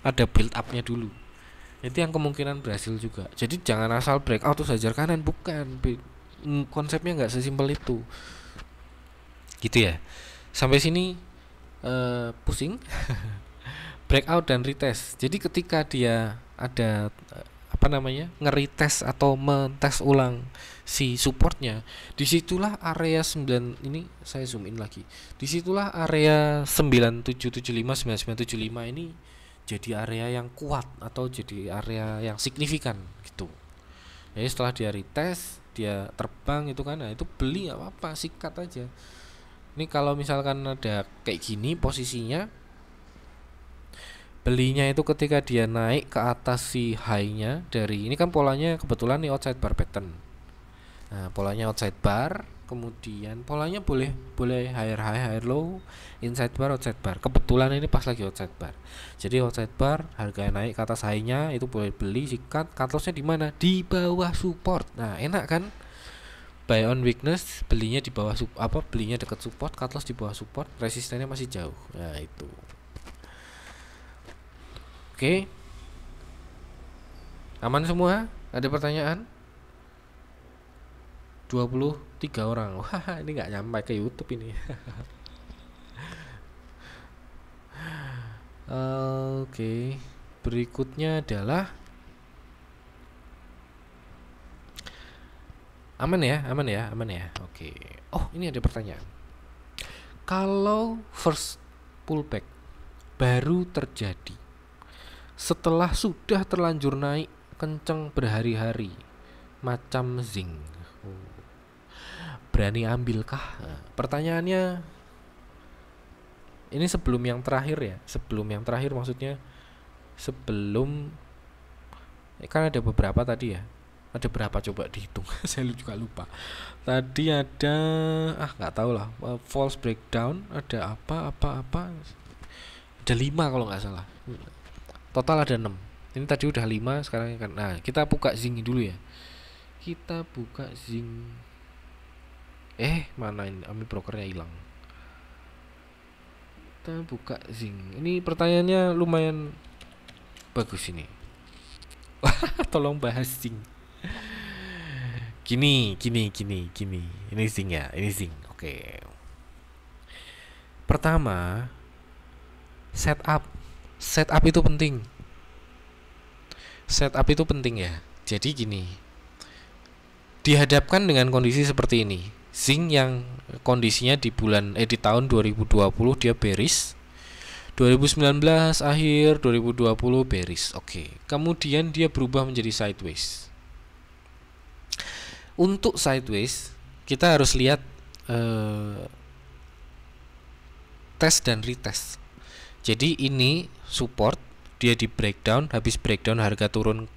ada build upnya dulu itu yang kemungkinan berhasil juga jadi jangan asal breakout terus hajar kanan bukan mm, konsepnya nggak sesimpel itu gitu ya sampai sini uh, pusing breakout dan retest jadi ketika dia ada eh, apa namanya ngeri tes atau mentes ulang si supportnya disitulah area 9 ini saya zoom in lagi disitulah area 9775 9975 ini jadi area yang kuat atau jadi area yang signifikan gitu jadi setelah dia retest dia terbang itu kan nah itu beli apa-apa sikat aja ini kalau misalkan ada kayak gini posisinya belinya itu ketika dia naik ke atas si high-nya dari ini kan polanya kebetulan nih outside bar pattern Nah, polanya outside bar, kemudian polanya boleh boleh higher high higher low, inside bar outside bar. Kebetulan ini pas lagi outside bar. Jadi outside bar harga naik ke atas high-nya itu boleh beli sikat. Cut loss di mana? Di bawah support. Nah, enak kan? Buy on weakness belinya di bawah sub, apa belinya dekat support, cut di bawah support, resistennya masih jauh. Nah, itu. Oke. Okay. Aman semua? Ada pertanyaan? 23 orang wah ini nggak nyampe ke YouTube ini oke okay. berikutnya adalah aman ya aman ya aman ya oke okay. oh ini ada pertanyaan kalau first pullback baru terjadi setelah sudah terlanjur naik kenceng berhari-hari macam zing berani ambil kah? Nah, pertanyaannya ini sebelum yang terakhir ya, sebelum yang terakhir maksudnya sebelum ya kan ada beberapa tadi ya. Ada berapa coba dihitung? Saya juga lupa. Tadi ada ah nggak tahu lah, eh, false breakdown ada apa apa apa ada lima kalau nggak salah. Total ada enam. Ini tadi udah lima sekarang kan. Nah, kita buka zingi dulu ya. Kita buka zing eh mana ini Ami brokernya hilang kita buka zing ini pertanyaannya lumayan bagus ini tolong bahas zing gini gini gini gini ini zing ya ini zing oke pertama setup setup itu penting setup itu penting ya jadi gini dihadapkan dengan kondisi seperti ini zinc yang kondisinya di bulan eh di tahun 2020 dia bearish, 2019 akhir 2020 bearish, oke okay. kemudian dia berubah menjadi sideways untuk sideways kita harus lihat eh, test dan retest jadi ini support dia di breakdown habis breakdown harga turun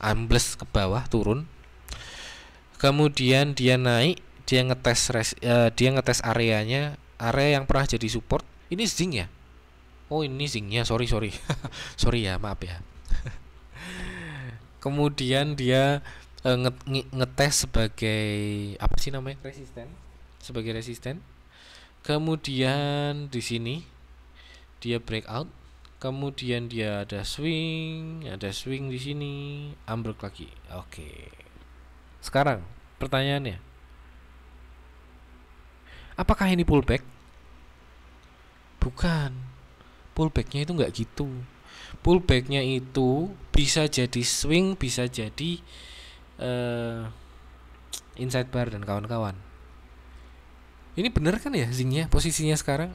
ambles ke bawah turun kemudian dia naik dia ngetes res, uh, dia ngetes areanya area yang pernah jadi support ini Zing ya oh ini ya, sorry sorry sorry ya maaf ya kemudian dia uh, ngetes sebagai apa sih namanya resisten sebagai resisten kemudian di sini dia breakout kemudian dia ada swing ada swing di sini ambruk lagi oke sekarang pertanyaannya Apakah ini pullback? Bukan. Pullbacknya itu nggak gitu. Pullbacknya itu bisa jadi swing, bisa jadi uh, inside bar dan kawan-kawan. Ini bener kan ya zingnya posisinya sekarang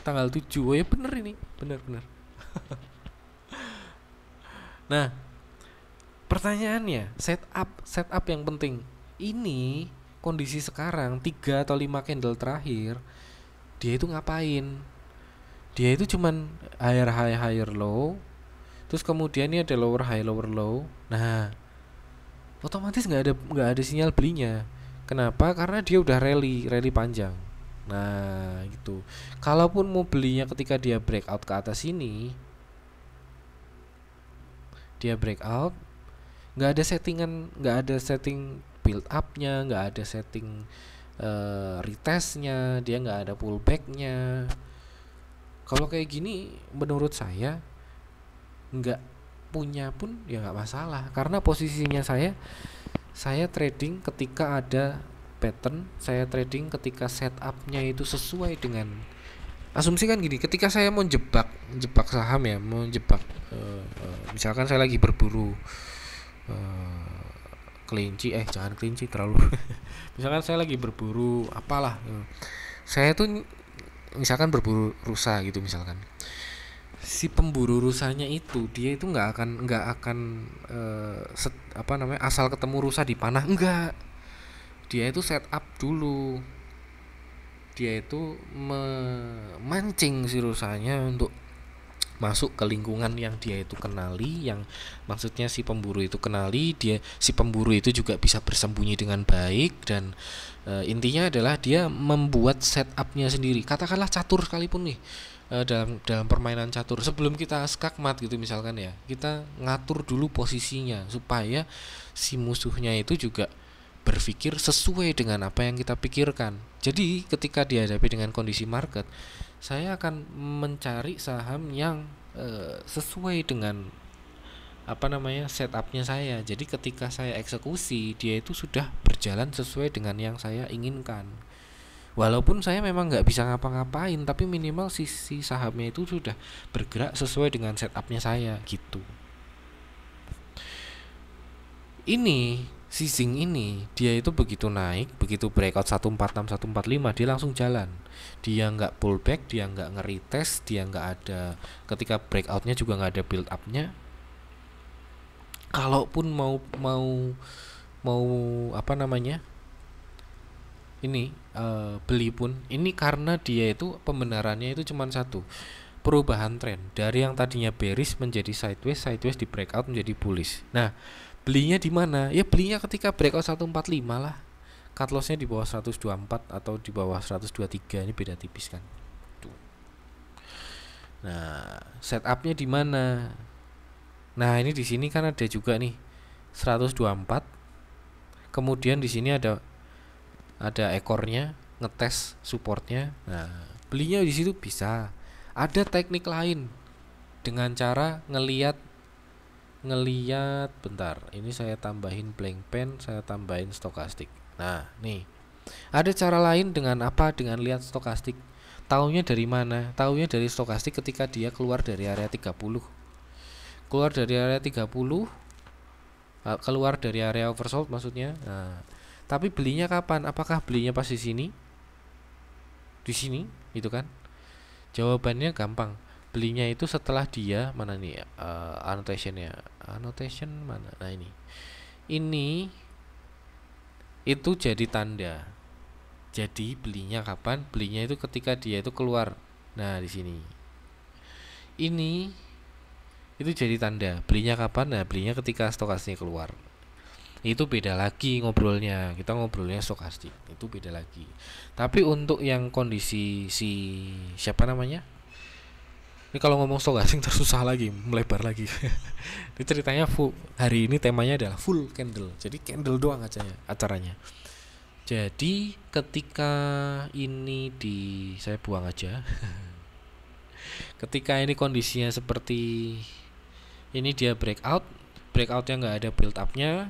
tanggal 7 oh ya bener ini bener bener nah pertanyaannya setup setup yang penting ini kondisi sekarang tiga atau lima candle terakhir dia itu ngapain dia itu cuman higher high higher low terus kemudian ini ada lower high lower low nah otomatis nggak ada nggak ada sinyal belinya kenapa karena dia udah rally rally panjang nah gitu kalaupun mau belinya ketika dia breakout ke atas sini, dia breakout nggak ada settingan nggak ada setting build upnya nggak ada setting uh, retestnya dia nggak ada pullbacknya kalau kayak gini menurut saya nggak punya pun ya nggak masalah karena posisinya saya saya trading ketika ada pattern saya trading ketika setupnya itu sesuai dengan asumsi kan gini ketika saya mau jebak jebak saham ya mau jebak uh, uh, misalkan saya lagi berburu uh, kelinci eh jangan kelinci terlalu misalkan saya lagi berburu apalah eh, saya tuh misalkan berburu rusa gitu misalkan si pemburu rusanya itu dia itu nggak akan nggak akan e, set, apa namanya asal ketemu rusa di panah enggak dia itu set up dulu dia itu memancing si rusanya untuk masuk ke lingkungan yang dia itu kenali yang maksudnya si pemburu itu kenali dia si pemburu itu juga bisa bersembunyi dengan baik dan e, intinya adalah dia membuat setupnya sendiri katakanlah catur sekalipun nih e, dalam dalam permainan catur sebelum kita skakmat gitu misalkan ya kita ngatur dulu posisinya supaya si musuhnya itu juga berpikir sesuai dengan apa yang kita pikirkan. Jadi, ketika dihadapi dengan kondisi market, saya akan mencari saham yang e, sesuai dengan apa namanya setupnya saya. Jadi ketika saya eksekusi dia itu sudah berjalan sesuai dengan yang saya inginkan. Walaupun saya memang nggak bisa ngapa-ngapain, tapi minimal sisi sahamnya itu sudah bergerak sesuai dengan setupnya saya gitu. Ini si Zing ini dia itu begitu naik begitu breakout 146 145 dia langsung jalan dia nggak pullback dia nggak ngeri test dia nggak ada ketika breakoutnya juga nggak ada build upnya kalaupun mau mau mau apa namanya ini uh, beli pun ini karena dia itu pembenarannya itu cuma satu perubahan tren dari yang tadinya bearish menjadi sideways sideways di breakout menjadi bullish nah belinya di mana ya belinya ketika breakout 145 lah cut loss-nya di bawah 124 atau di bawah 123 ini beda tipis kan tuh nah setup-nya di mana nah ini di sini kan ada juga nih 124 kemudian di sini ada ada ekornya ngetes supportnya nah belinya di situ bisa ada teknik lain dengan cara ngelihat ngeliat bentar ini saya tambahin blank pen saya tambahin stokastik nah nih ada cara lain dengan apa dengan lihat stokastik Taunya dari mana? Taunya dari stokastik ketika dia keluar dari area 30 keluar dari area 30 eh, keluar dari area oversold maksudnya nah, tapi belinya kapan? Apakah belinya pas di sini? Di sini, gitu kan? Jawabannya gampang belinya itu setelah dia mana nih uh, annotationnya annotation mana nah ini ini itu jadi tanda jadi belinya kapan belinya itu ketika dia itu keluar nah di sini ini itu jadi tanda belinya kapan nah belinya ketika stokasinya keluar itu beda lagi ngobrolnya kita ngobrolnya stokastik itu beda lagi tapi untuk yang kondisi si siapa namanya ini kalau ngomong soal gasing tersusah lagi melebar lagi ini ceritanya full hari ini temanya adalah full candle jadi candle doang aja acaranya jadi ketika ini di saya buang aja ketika ini kondisinya seperti ini dia breakout breakout yang nggak ada build upnya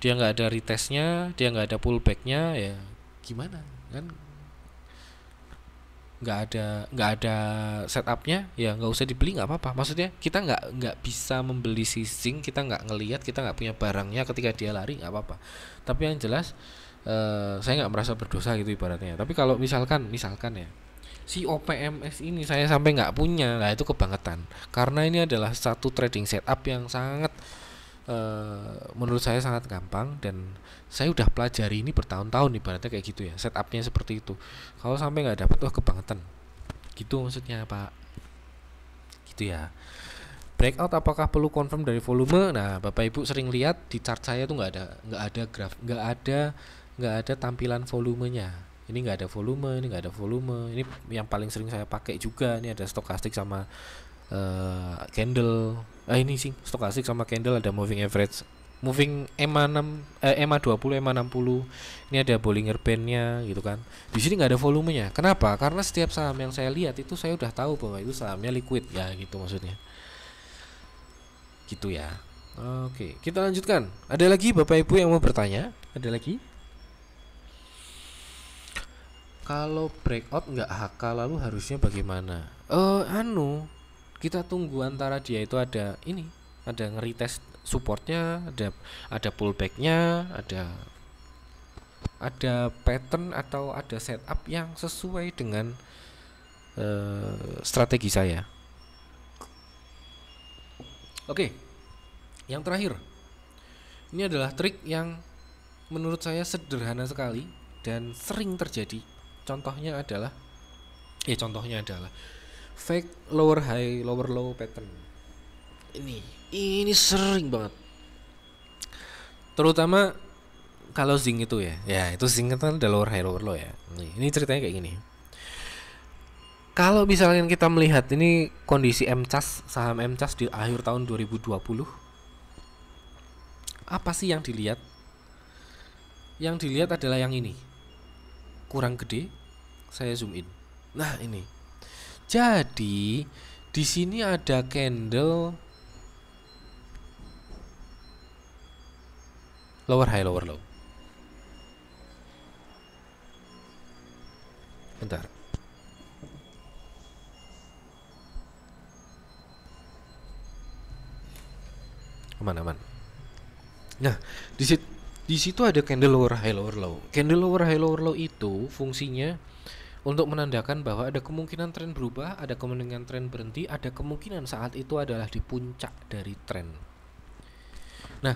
dia nggak ada retestnya dia nggak ada pullbacknya ya gimana kan nggak ada nggak ada setupnya ya nggak usah dibeli nggak apa-apa maksudnya kita nggak nggak bisa membeli sising kita nggak ngelihat kita nggak punya barangnya ketika dia lari nggak apa-apa tapi yang jelas uh, saya nggak merasa berdosa gitu ibaratnya tapi kalau misalkan misalkan ya si OPMS ini saya sampai nggak punya lah itu kebangetan karena ini adalah satu trading setup yang sangat e, menurut saya sangat gampang dan saya udah pelajari ini bertahun-tahun ibaratnya kayak gitu ya setupnya seperti itu kalau sampai nggak dapat wah kebangetan gitu maksudnya pak gitu ya breakout apakah perlu confirm dari volume nah bapak ibu sering lihat di chart saya tuh nggak ada nggak ada graf nggak ada nggak ada tampilan volumenya ini nggak ada volume ini nggak ada volume ini yang paling sering saya pakai juga ini ada stokastik sama uh, candle ah ini sih stokastik sama candle ada moving average moving EMA 6 eh, EMA 20 EMA 60 ini ada Bollinger Bandnya gitu kan di sini nggak ada volumenya kenapa karena setiap saham yang saya lihat itu saya udah tahu bahwa itu sahamnya liquid ya gitu maksudnya gitu ya oke kita lanjutkan ada lagi bapak ibu yang mau bertanya ada lagi kalau breakout nggak HK lalu harusnya bagaimana eh uh, anu kita tunggu antara dia itu ada ini ada ngeri ngeritest supportnya ada ada pullbacknya ada ada pattern atau ada setup yang sesuai dengan uh, strategi saya oke okay. yang terakhir ini adalah trik yang menurut saya sederhana sekali dan sering terjadi contohnya adalah ya contohnya adalah fake lower high lower low pattern ini ini sering banget terutama kalau zinc itu ya ya itu zinc kan ada lower high lower low ya ini, ini ceritanya kayak gini kalau misalnya kita melihat ini kondisi MCAS saham MCAS di akhir tahun 2020 apa sih yang dilihat yang dilihat adalah yang ini kurang gede saya zoom in nah ini jadi di sini ada candle lower high lower low. Bentar. Aman aman. Nah, di situ di situ ada candle lower high lower low. Candle lower high lower low itu fungsinya untuk menandakan bahwa ada kemungkinan tren berubah, ada kemungkinan tren berhenti, ada kemungkinan saat itu adalah di puncak dari tren. Nah,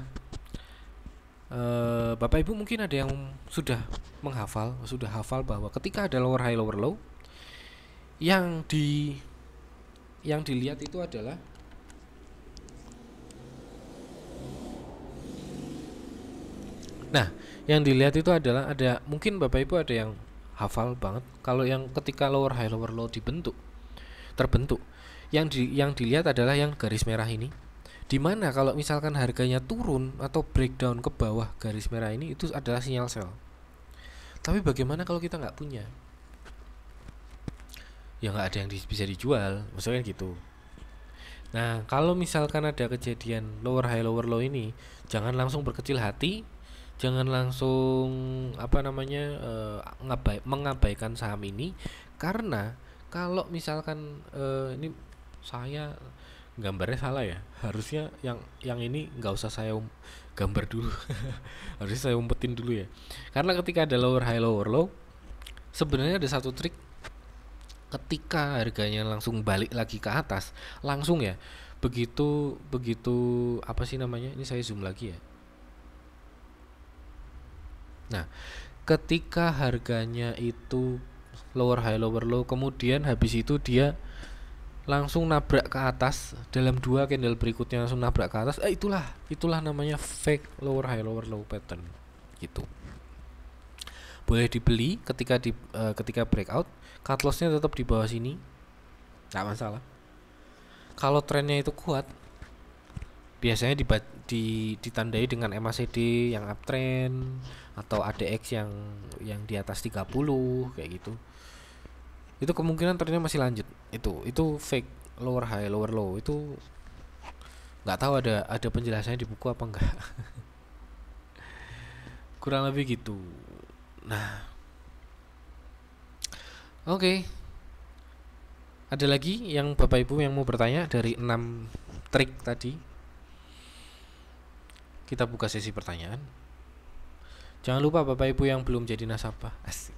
eh, Bapak Ibu mungkin ada yang sudah menghafal, sudah hafal bahwa ketika ada lower high lower low yang di yang dilihat itu adalah Nah, yang dilihat itu adalah ada mungkin Bapak Ibu ada yang hafal banget kalau yang ketika lower high lower low dibentuk terbentuk yang di yang dilihat adalah yang garis merah ini dimana kalau misalkan harganya turun atau breakdown ke bawah garis merah ini itu adalah sinyal sell tapi bagaimana kalau kita nggak punya ya nggak ada yang di, bisa dijual maksudnya kan gitu Nah, kalau misalkan ada kejadian lower high lower low ini, jangan langsung berkecil hati jangan langsung apa namanya uh, ngabai, mengabaikan saham ini karena kalau misalkan uh, ini saya gambarnya salah ya harusnya yang yang ini nggak usah saya um, gambar dulu harusnya saya umpetin dulu ya karena ketika ada lower high lower low sebenarnya ada satu trik ketika harganya langsung balik lagi ke atas langsung ya begitu begitu apa sih namanya ini saya zoom lagi ya Nah, ketika harganya itu lower high lower low kemudian habis itu dia langsung nabrak ke atas dalam dua candle berikutnya langsung nabrak ke atas eh itulah itulah namanya fake lower high lower low pattern gitu boleh dibeli ketika di uh, ketika breakout cut lossnya tetap di bawah sini nggak masalah kalau trennya itu kuat biasanya di, di, ditandai dengan MACD yang uptrend atau ADX yang yang di atas 30 kayak gitu itu kemungkinan ternyata masih lanjut itu itu fake lower high lower low itu nggak tahu ada ada penjelasannya di buku apa enggak kurang lebih gitu nah oke okay. ada lagi yang bapak ibu yang mau bertanya dari enam trik tadi kita buka sesi pertanyaan Jangan lupa Bapak Ibu yang belum jadi nasabah. Asik.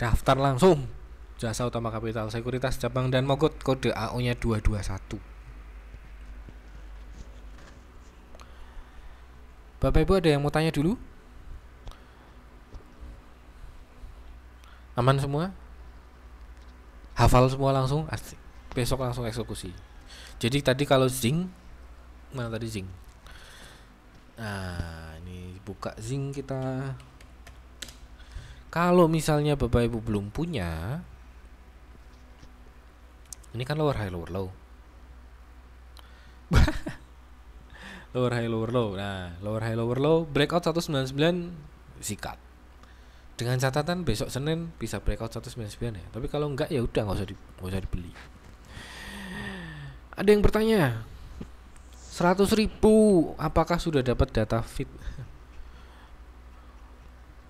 Daftar langsung. Jasa Utama Kapital Sekuritas Cabang dan Mogot kode AO-nya 221. Bapak Ibu ada yang mau tanya dulu? Aman semua? Hafal semua langsung? Asik. Besok langsung eksekusi. Jadi tadi kalau zing mana tadi zing? Nah, buka zinc kita kalau misalnya bapak ibu belum punya ini kan lower high lower low lower high lower low nah lower high lower low breakout 199 sikat dengan catatan besok Senin bisa breakout 199 ya tapi kalau enggak ya udah nggak usah di, gak usah dibeli ada yang bertanya 100.000 ribu apakah sudah dapat data fit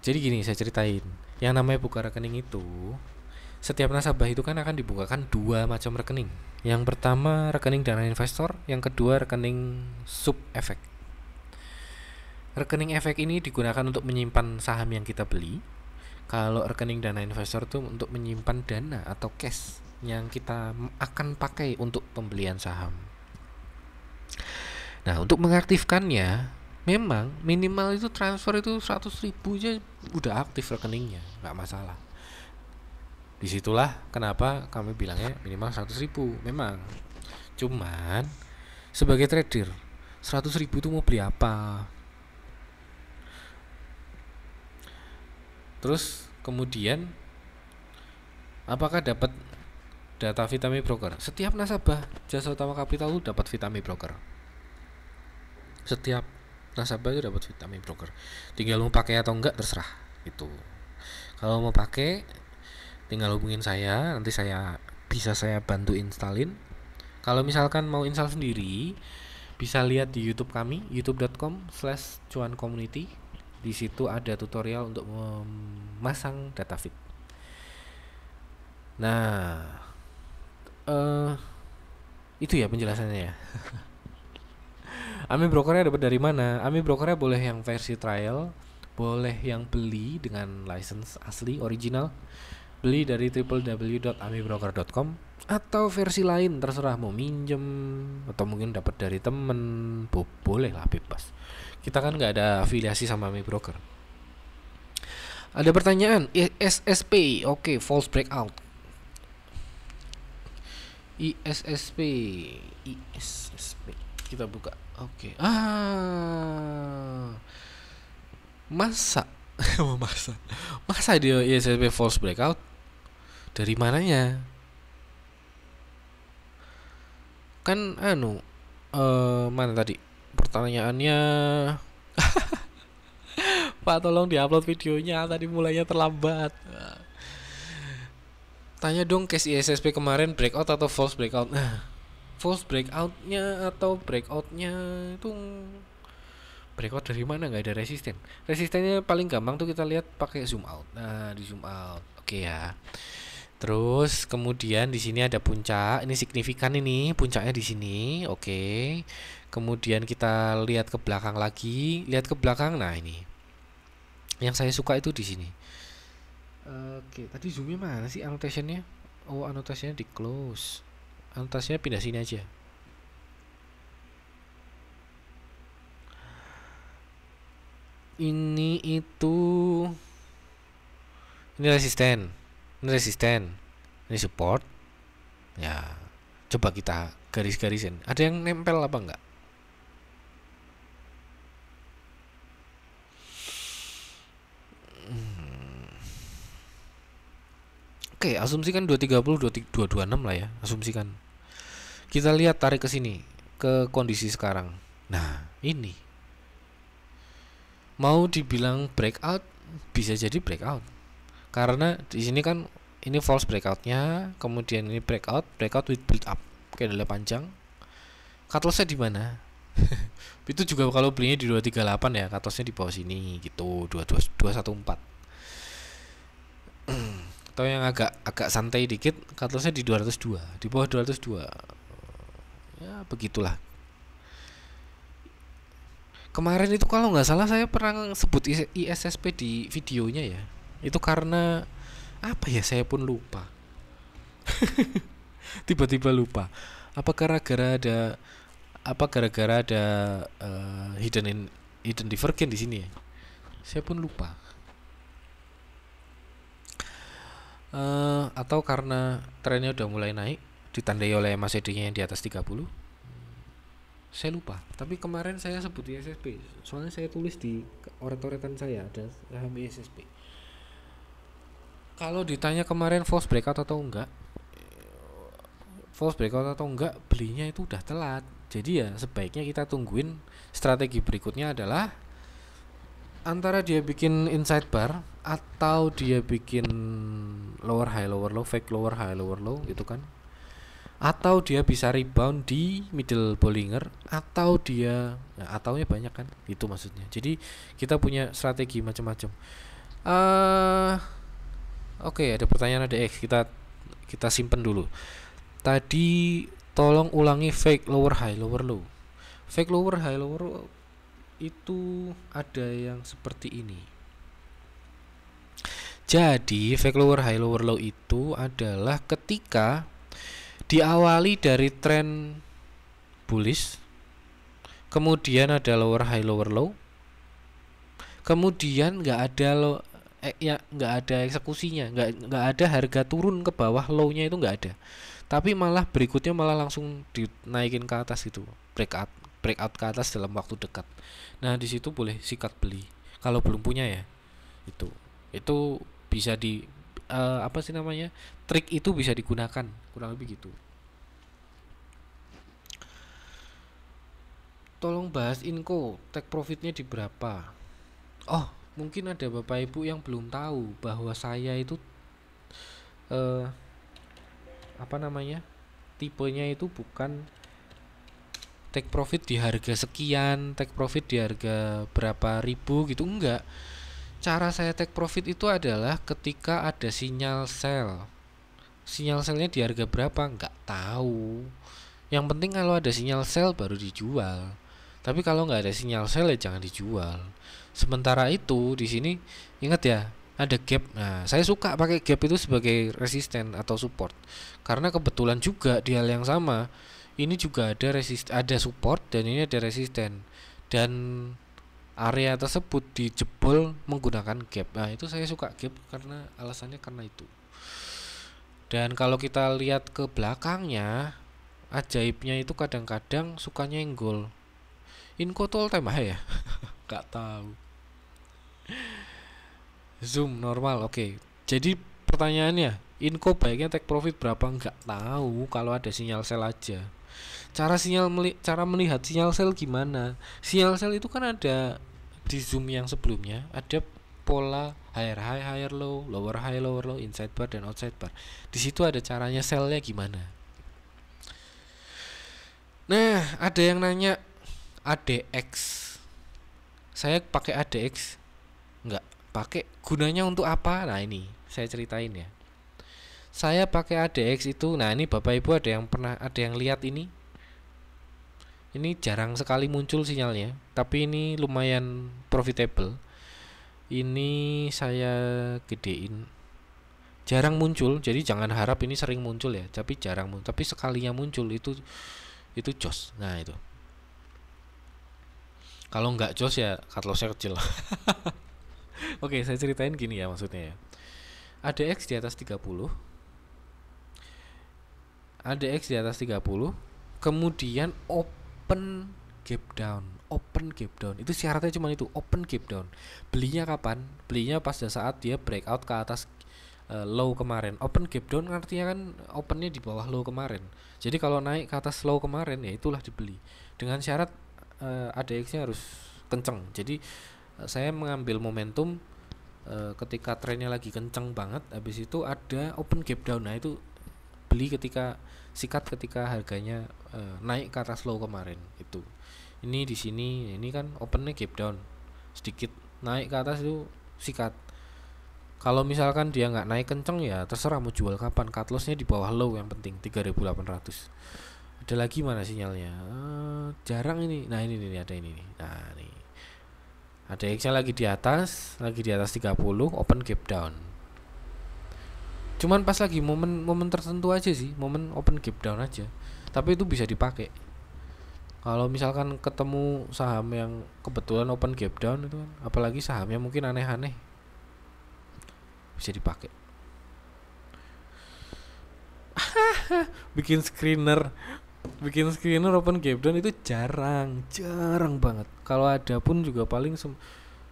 jadi gini saya ceritain yang namanya buka rekening itu setiap nasabah itu kan akan dibukakan dua macam rekening yang pertama rekening dana investor yang kedua rekening sub efek rekening efek ini digunakan untuk menyimpan saham yang kita beli kalau rekening dana investor itu untuk menyimpan dana atau cash yang kita akan pakai untuk pembelian saham nah untuk mengaktifkannya memang minimal itu transfer itu 100 ribu aja udah aktif rekeningnya nggak masalah disitulah kenapa kami bilangnya minimal 100 ribu memang cuman sebagai trader 100 ribu itu mau beli apa terus kemudian apakah dapat data vitamin broker. Setiap nasabah jasa utama kapital dapat vitamin broker. Setiap nasabah itu dapat vitamin broker tinggal mau pakai atau enggak terserah itu kalau mau pakai tinggal hubungin saya nanti saya bisa saya bantu installin kalau misalkan mau install sendiri bisa lihat di YouTube kami youtube.com slash cuan community di situ ada tutorial untuk memasang data datafit nah uh, itu ya penjelasannya ya Ami brokernya dapat dari mana? Ami brokernya boleh yang versi trial, boleh yang beli dengan license asli original, beli dari www.amibroker.com atau versi lain terserah mau minjem atau mungkin dapat dari temen Bo boleh lah bebas kita kan nggak ada afiliasi sama Ami Broker ada pertanyaan ISSP oke okay, false breakout ISSP ISSP kita buka Oke. Okay. Ah. Masa masa masa dia ISSB false breakout dari mananya? Kan anu uh, mana tadi pertanyaannya Pak tolong diupload videonya tadi mulainya terlambat tanya dong case ISSP kemarin breakout atau false breakout nah false breakoutnya atau breakoutnya itu breakout dari mana nggak ada resisten resistennya paling gampang tuh kita lihat pakai zoom out nah di zoom out oke okay ya terus kemudian di sini ada puncak ini signifikan ini puncaknya di sini oke okay. kemudian kita lihat ke belakang lagi lihat ke belakang nah ini yang saya suka itu di sini oke okay. tadi zoomnya mana sih annotationnya oh annotationnya di close Antasnya pindah sini aja. Ini itu ini resisten, ini resisten, ini support. Ya, coba kita garis-garisin. Ada yang nempel apa enggak? Hmm. Oke, okay, asumsikan 230 2226 lah ya, asumsikan. Kita lihat tarik ke sini, ke kondisi sekarang. Nah, ini. Mau dibilang breakout, bisa jadi breakout. Karena di sini kan ini false breakoutnya, kemudian ini breakout, breakout with build up. Candle panjang. Cut lossnya di mana? itu juga kalau belinya di 238 ya, cut lossnya di bawah sini gitu, 22214 atau yang agak agak santai dikit cut lossnya di 202 di bawah 202 begitulah kemarin itu kalau nggak salah saya pernah sebut ISSP di videonya ya itu karena apa ya saya pun lupa tiba-tiba lupa apa gara-gara ada apa gara-gara ada uh, hidden in, hidden divergent di sini ya saya pun lupa uh, atau karena trennya udah mulai naik ditandai oleh MACD-nya yang di atas 30 saya lupa tapi kemarin saya sebut di SSP soalnya saya tulis di orat-oratan saya ada saham SSP kalau ditanya kemarin false breakout atau enggak false breakout atau enggak belinya itu udah telat jadi ya sebaiknya kita tungguin strategi berikutnya adalah antara dia bikin inside bar atau dia bikin lower high lower low fake lower high lower low gitu kan atau dia bisa rebound di middle bowlinger atau dia nah, ataunya banyak kan itu maksudnya jadi kita punya strategi macam-macam uh, oke okay, ada pertanyaan ada X kita kita simpen dulu tadi tolong ulangi fake lower high lower low fake lower high lower low itu ada yang seperti ini jadi fake lower high lower low itu adalah ketika diawali dari tren bullish kemudian ada lower high lower low kemudian nggak ada lo eh, ya nggak ada eksekusinya nggak nggak ada harga turun ke bawah lownya itu nggak ada tapi malah berikutnya malah langsung dinaikin ke atas gitu breakout breakout ke atas dalam waktu dekat nah disitu boleh sikat beli kalau belum punya ya itu itu bisa di uh, apa sih namanya trik itu bisa digunakan kurang lebih gitu tolong bahas inko take profitnya di berapa oh mungkin ada bapak ibu yang belum tahu bahwa saya itu eh, apa namanya tipenya itu bukan take profit di harga sekian take profit di harga berapa ribu gitu enggak cara saya take profit itu adalah ketika ada sinyal sell sinyal selnya di harga berapa nggak tahu yang penting kalau ada sinyal sel baru dijual tapi kalau nggak ada sinyal sel ya jangan dijual sementara itu di sini ingat ya ada gap nah saya suka pakai gap itu sebagai resisten atau support karena kebetulan juga di hal yang sama ini juga ada resist ada support dan ini ada resisten dan area tersebut dijebol menggunakan gap nah itu saya suka gap karena alasannya karena itu dan kalau kita lihat ke belakangnya, ajaibnya itu kadang-kadang suka nyenggol. Inko tuh all ya? Gak tahu. Zoom normal, oke. Okay. Jadi pertanyaannya, Inko baiknya take profit berapa? Nggak tahu kalau ada sinyal sel aja. Cara sinyal meli cara melihat sinyal sel gimana? Sinyal sel itu kan ada di Zoom yang sebelumnya, ada pola higher high higher low lower high lower low inside bar dan outside bar di situ ada caranya selnya gimana nah ada yang nanya ADX saya pakai ADX nggak pakai gunanya untuk apa nah ini saya ceritain ya saya pakai ADX itu nah ini bapak ibu ada yang pernah ada yang lihat ini ini jarang sekali muncul sinyalnya tapi ini lumayan profitable ini saya gedein jarang muncul jadi jangan harap ini sering muncul ya tapi jarang muncul tapi sekalinya muncul itu itu jos nah itu kalau nggak jos ya saya kecil oke saya ceritain gini ya maksudnya ya ada X di atas 30 ada X di atas 30 kemudian open gap down open gap down itu syaratnya cuma itu open gap down belinya kapan belinya pas saat dia breakout ke atas uh, low kemarin open gap down artinya kan opennya di bawah low kemarin jadi kalau naik ke atas low kemarin ya itulah dibeli dengan syarat uh, eh, ADX nya harus kenceng jadi uh, saya mengambil momentum uh, ketika trennya lagi kenceng banget habis itu ada open gap down nah itu beli ketika sikat ketika harganya uh, naik ke atas low kemarin itu ini di sini ini kan opennya gap down sedikit naik ke atas itu sikat kalau misalkan dia nggak naik kenceng ya terserah mau jual kapan cut lossnya di bawah low yang penting 3800 ada lagi mana sinyalnya uh, jarang ini nah ini nih ada ini nih nah ini ada X nya lagi di atas lagi di atas 30 open gap down cuman pas lagi momen momen tertentu aja sih momen open gap down aja tapi itu bisa dipakai kalau misalkan ketemu saham yang kebetulan open gap down itu kan apalagi sahamnya mungkin aneh-aneh bisa dipakai bikin screener bikin screener open gap down itu jarang jarang banget kalau ada pun juga paling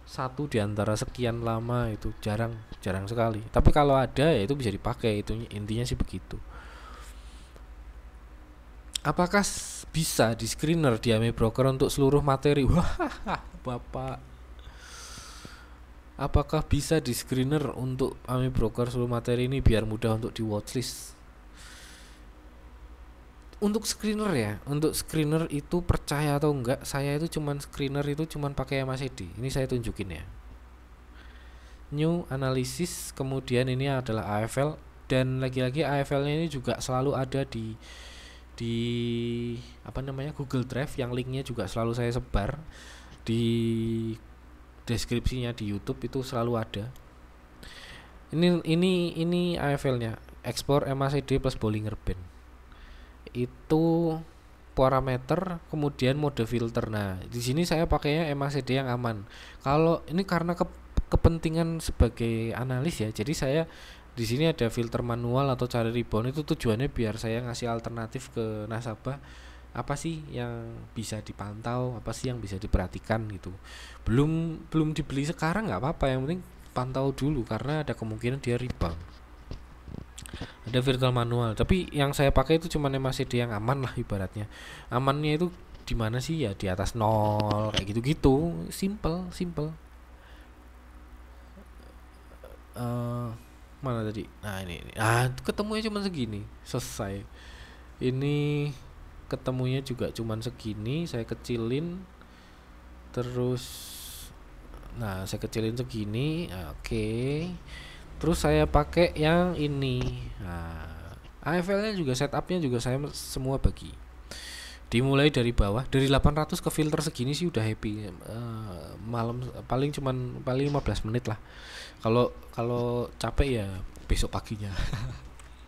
satu di antara sekian lama itu jarang jarang sekali tapi kalau ada ya itu bisa dipakai itu intinya sih begitu apakah bisa di screener di ami Broker untuk seluruh materi? Wah, Bapak. Apakah bisa di screener untuk ami Broker seluruh materi ini biar mudah untuk di watchlist? Untuk screener ya, untuk screener itu percaya atau enggak, saya itu cuman screener itu cuman pakai MACD. Ini saya tunjukin ya. New analysis kemudian ini adalah AFL dan lagi-lagi AFL-nya ini juga selalu ada di di apa namanya Google Drive yang linknya juga selalu saya sebar di deskripsinya di YouTube itu selalu ada. Ini ini ini AFL-nya ekspor MACD plus Bollinger Band. Itu parameter kemudian mode filter. Nah, di sini saya pakainya MACD yang aman. Kalau ini karena ke, kepentingan sebagai analis ya. Jadi saya di sini ada filter manual atau cara rebound itu tujuannya biar saya ngasih alternatif ke nasabah apa sih yang bisa dipantau apa sih yang bisa diperhatikan gitu belum belum dibeli sekarang nggak apa-apa yang penting pantau dulu karena ada kemungkinan dia rebound ada virtual manual tapi yang saya pakai itu masih MACD yang aman lah ibaratnya amannya itu di mana sih ya di atas nol kayak gitu-gitu simple simple uh, mana tadi nah ini, ini. ah ketemunya cuma segini selesai ini ketemunya juga cuma segini saya kecilin terus nah saya kecilin segini ah, oke okay. terus saya pakai yang ini nah AFL nya juga setupnya juga saya semua bagi dimulai dari bawah dari 800 ke filter segini sih udah happy uh, malam paling cuman paling 15 menit lah kalau kalau capek ya besok paginya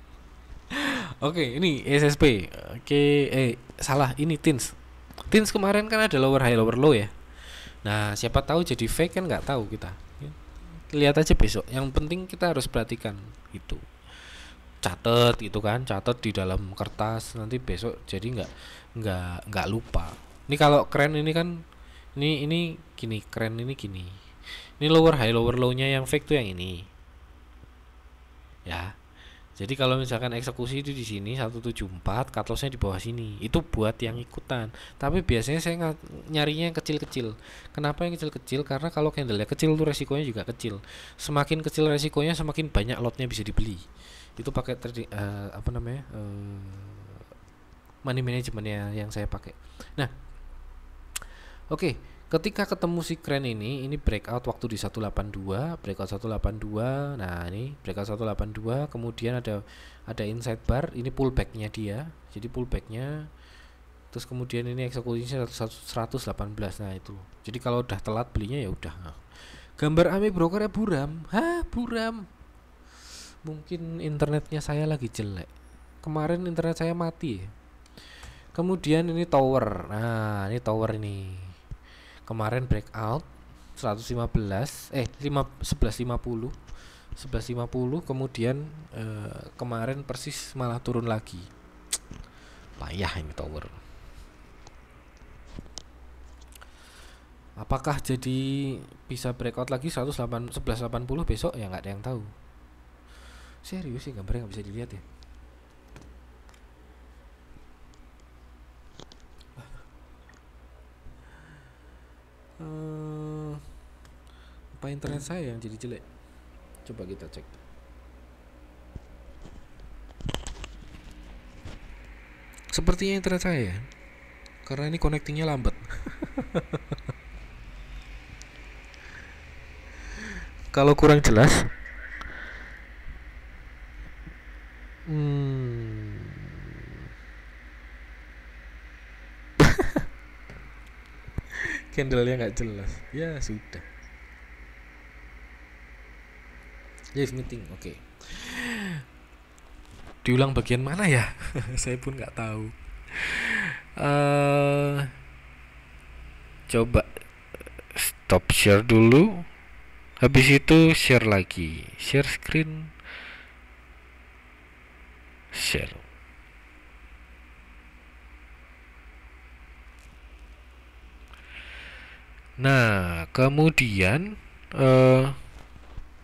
oke okay, ini SSP oke okay, eh salah ini tins tins kemarin kan ada lower high lower low ya nah siapa tahu jadi fake kan nggak tahu kita lihat aja besok yang penting kita harus perhatikan itu catat itu kan catat di dalam kertas nanti besok jadi nggak nggak nggak lupa ini kalau keren ini kan ini ini gini keren ini gini ini lower high lower low-nya yang fake tuh yang ini ya jadi kalau misalkan eksekusi itu di sini 174 cut loss-nya di bawah sini itu buat yang ikutan tapi biasanya saya nyarinya yang kecil-kecil kenapa yang kecil-kecil karena kalau candle kecil tuh resikonya juga kecil semakin kecil resikonya semakin banyak lotnya bisa dibeli itu pakai terdi, uh, apa namanya uh, money manajemennya yang saya pakai nah oke okay ketika ketemu si Kren ini ini breakout waktu di 182 breakout 182 nah ini breakout 182 kemudian ada ada inside bar ini pullbacknya dia jadi pullbacknya terus kemudian ini eksekusinya 118 nah itu jadi kalau udah telat belinya ya udah gambar ame broker ya buram hah buram mungkin internetnya saya lagi jelek kemarin internet saya mati kemudian ini tower nah ini tower ini kemarin breakout 115 eh 5 1150 1150 kemudian eh, kemarin persis malah turun lagi payah ini tower apakah jadi bisa breakout lagi 108 1180 besok ya nggak ada yang tahu serius sih gambarnya nggak bisa dilihat ya internet saya yang jadi jelek coba kita cek sepertinya internet saya ya, karena ini connectingnya lambat kalau kurang jelas hmm. candlenya nggak jelas ya sudah Live meeting, oke. Okay. Diulang bagian mana ya? Saya pun nggak tahu. Uh, coba eh, stop share dulu. Habis itu share lagi, share screen, share. Nah, kemudian uh,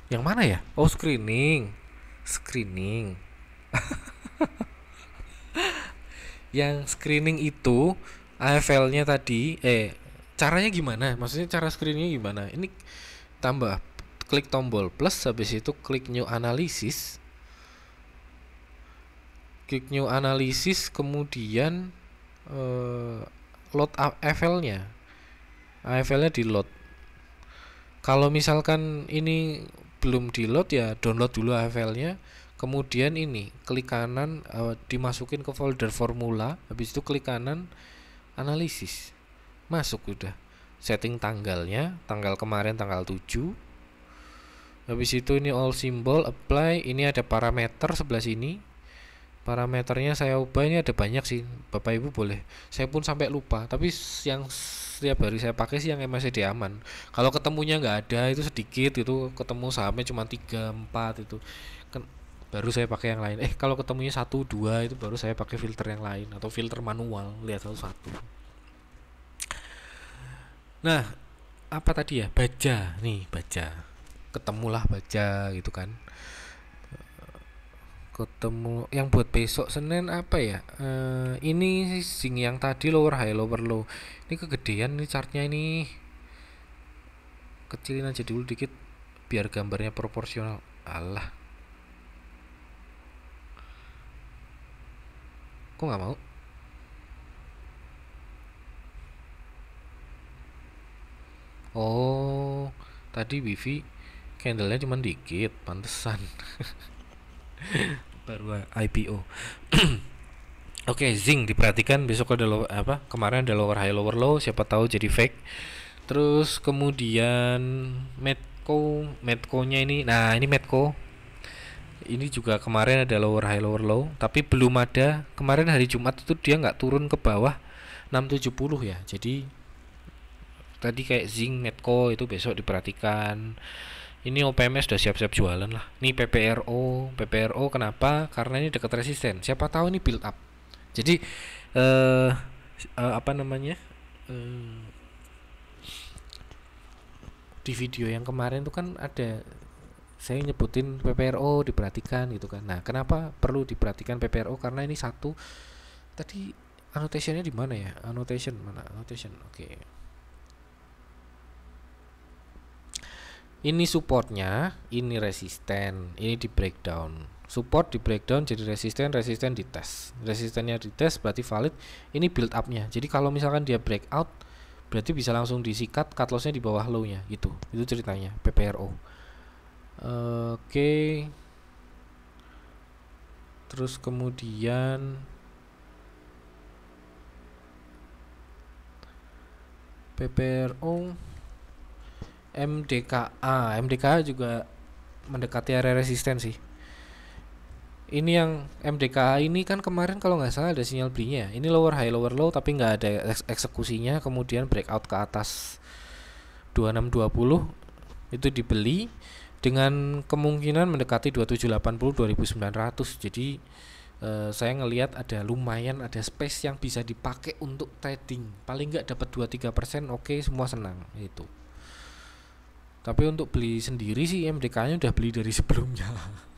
yang mana ya? Oh, screening. Screening. yang screening itu AFL-nya tadi eh caranya gimana? Maksudnya cara screeningnya gimana? Ini tambah klik tombol plus habis itu klik new analysis. Klik new analysis kemudian eh, load AFL-nya. AFL-nya di load. Kalau misalkan ini sebelum di load ya download dulu AFL-nya kemudian ini klik kanan uh, dimasukin ke folder formula habis itu klik kanan analisis masuk udah setting tanggalnya tanggal kemarin tanggal 7 habis itu ini all symbol apply ini ada parameter sebelah sini parameternya saya ubah ini ada banyak sih Bapak Ibu boleh saya pun sampai lupa tapi yang setiap hari saya pakai sih yang MACD aman kalau ketemunya nggak ada itu sedikit itu ketemu sahamnya cuma 3 4 itu kan baru saya pakai yang lain eh kalau ketemunya satu dua itu baru saya pakai filter yang lain atau filter manual lihat satu satu nah apa tadi ya baca nih baca ketemulah baca gitu kan ketemu yang buat besok Senin apa ya uh, ini sing yang tadi lower high lower low ini kegedean nih chartnya ini kecilin aja dulu dikit biar gambarnya proporsional Allah kok nggak mau oh tadi wifi candlenya cuma dikit pantesan baru IPO Oke, okay, zinc diperhatikan besok ada lower apa? Kemarin ada lower high lower low, siapa tahu jadi fake. Terus kemudian Medco, Medco-nya ini. Nah, ini Medco. Ini juga kemarin ada lower high lower low, tapi belum ada. Kemarin hari Jumat itu dia nggak turun ke bawah 670 ya. Jadi tadi kayak zinc, Medco itu besok diperhatikan ini OPMS sudah siap-siap jualan lah. Ini PPRO, PPRO kenapa? Karena ini dekat resisten. Siapa tahu ini build up jadi eh, eh, apa namanya eh, di video yang kemarin itu kan ada saya nyebutin PPRO diperhatikan gitu kan nah kenapa perlu diperhatikan PPRO karena ini satu tadi annotationnya di mana ya annotation mana annotation oke okay. ini supportnya ini resisten ini di breakdown support di breakdown jadi resisten resisten dites resistennya dites berarti valid ini build upnya jadi kalau misalkan dia breakout berarti bisa langsung disikat cut lossnya di bawah low nya gitu itu ceritanya PPRO oke okay. terus kemudian PPRO MDKA MDKA juga mendekati area resisten sih ini yang MDKA ini kan kemarin kalau nggak salah ada sinyal belinya ini lower high lower low tapi nggak ada eksekusinya kemudian breakout ke atas 2620 itu dibeli dengan kemungkinan mendekati 2780 2900 jadi eh, saya ngelihat ada lumayan ada space yang bisa dipakai untuk trading paling nggak dapat 2-3 persen oke okay, semua senang itu tapi untuk beli sendiri sih MDK nya udah beli dari sebelumnya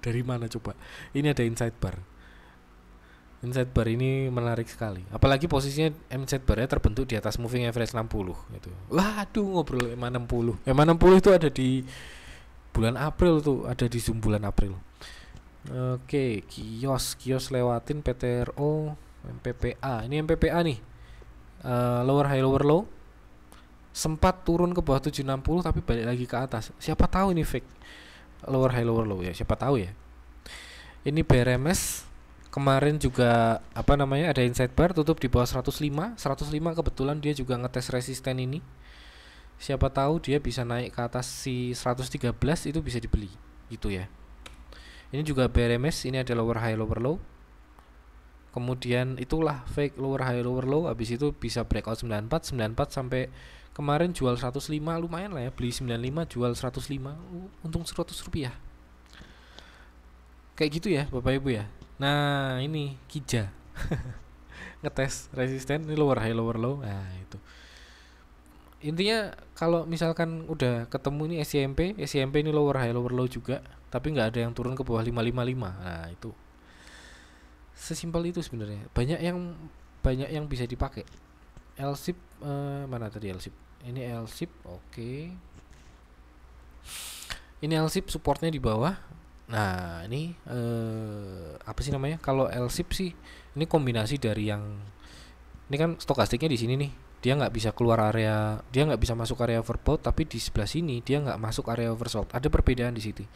dari mana coba ini ada inside bar inside bar ini menarik sekali apalagi posisinya inside barnya terbentuk di atas moving average 60 gitu waduh ngobrol EMA 60 EMA 60 itu ada di bulan April tuh ada di Zoom bulan April oke kios kios lewatin PTRO MPPA ini MPPA nih uh, lower high lower low sempat turun ke bawah 760 tapi balik lagi ke atas siapa tahu ini fake lower high lower low ya siapa tahu ya ini BRMS kemarin juga apa namanya ada inside bar tutup di bawah 105 105 kebetulan dia juga ngetes resisten ini siapa tahu dia bisa naik ke atas si 113 itu bisa dibeli gitu ya ini juga BRMS ini ada lower high lower low kemudian itulah fake lower high lower low habis itu bisa breakout 94 94 sampai kemarin jual 105 lumayan lah ya beli 95 jual 105 untung 100 rupiah kayak gitu ya bapak ibu ya nah ini kija ngetes resisten ini lower high lower low nah itu intinya kalau misalkan udah ketemu ini SCMP SCMP ini lower high lower low juga tapi nggak ada yang turun ke bawah 555 nah itu sesimpel itu sebenarnya banyak yang banyak yang bisa dipakai LSIP uh, eh, mana tadi LSIP? Ini LSIP, oke. Okay. Ini LSIP supportnya di bawah. Nah, ini uh, apa sih namanya? Kalau LSIP sih ini kombinasi dari yang ini kan stokastiknya di sini nih. Dia nggak bisa keluar area, dia nggak bisa masuk area overbought, tapi di sebelah sini dia nggak masuk area oversold. Ada perbedaan di situ.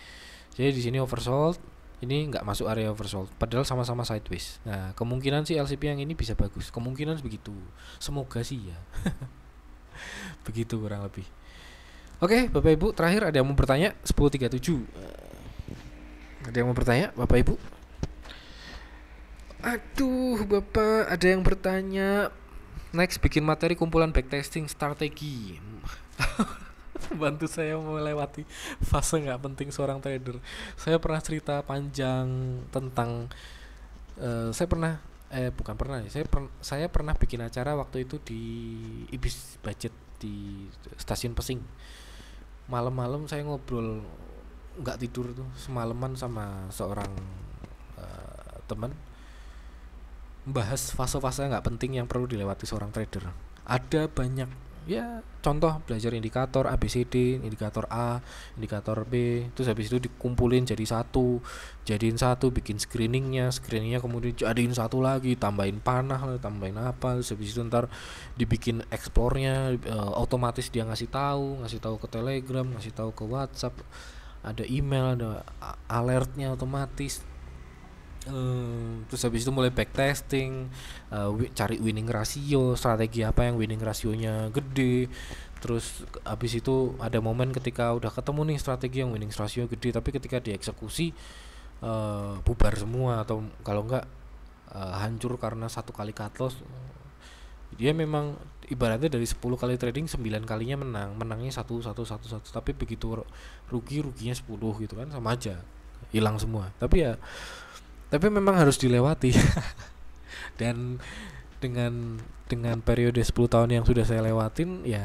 Jadi di sini oversold, ini nggak masuk area oversold padahal sama-sama sideways nah kemungkinan sih LCP yang ini bisa bagus kemungkinan begitu semoga sih ya begitu kurang lebih oke bapak ibu terakhir ada yang mau bertanya 1037 eh, ada yang mau bertanya bapak ibu aduh bapak ada yang bertanya next bikin materi kumpulan backtesting strategi hmm. bantu saya melewati fase nggak penting seorang trader saya pernah cerita panjang tentang uh, saya pernah eh bukan pernah ya saya per, saya pernah bikin acara waktu itu di ibis budget di stasiun pesing malam-malam saya ngobrol nggak tidur tuh semalaman sama seorang uh, teman bahas fase-fase nggak penting yang perlu dilewati seorang trader ada banyak ya contoh belajar indikator ABCD indikator A indikator B terus habis itu dikumpulin jadi satu jadiin satu bikin screeningnya screeningnya kemudian jadiin satu lagi tambahin panah tambahin apa terus habis itu ntar dibikin eksplornya e, eh, otomatis dia ngasih tahu ngasih tahu ke telegram ngasih tahu ke WhatsApp ada email ada alertnya otomatis Uh, terus habis itu mulai backtesting, uh, wi cari winning ratio, strategi apa yang winning rasionya gede. Terus habis itu ada momen ketika udah ketemu nih strategi yang winning ratio gede, tapi ketika dieksekusi uh, bubar semua atau kalau enggak uh, hancur karena satu kali cut loss. Dia memang ibaratnya dari 10 kali trading 9 kalinya menang, menangnya satu satu satu satu, tapi begitu rugi ruginya 10 gitu kan sama aja hilang semua. Tapi ya tapi memang harus dilewati dan dengan dengan periode 10 tahun yang sudah saya lewatin ya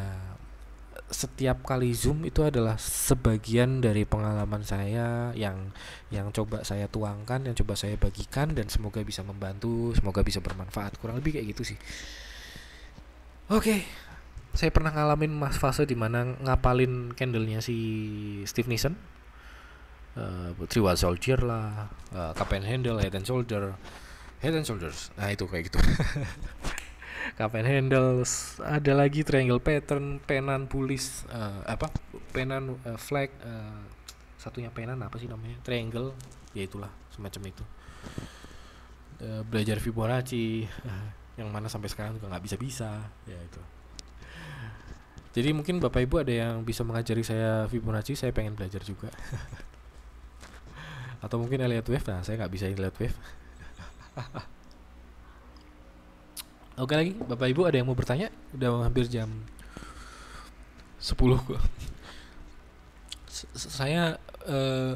setiap kali zoom itu adalah sebagian dari pengalaman saya yang yang coba saya tuangkan yang coba saya bagikan dan semoga bisa membantu semoga bisa bermanfaat kurang lebih kayak gitu sih oke okay. saya pernah ngalamin mas fase dimana ngapalin candlenya si Steve Nissen Eh, Putri War Soldier lah uh, eh, Cup and Handle Head and Shoulder Head and Shoulders nah itu kayak gitu Cup and Handles ada lagi Triangle Pattern Penan Pulis uh, apa Penan uh, Flag uh, satunya Penan apa sih namanya Triangle ya itulah semacam itu uh, belajar Fibonacci uh, yang mana sampai sekarang juga nggak bisa bisa ya itu jadi mungkin Bapak Ibu ada yang bisa mengajari saya Fibonacci, saya pengen belajar juga. atau mungkin Elliot Wave nah saya nggak bisa Elliot Wave Oke lagi, Bapak Ibu ada yang mau bertanya? Udah hampir jam 10 Saya uh,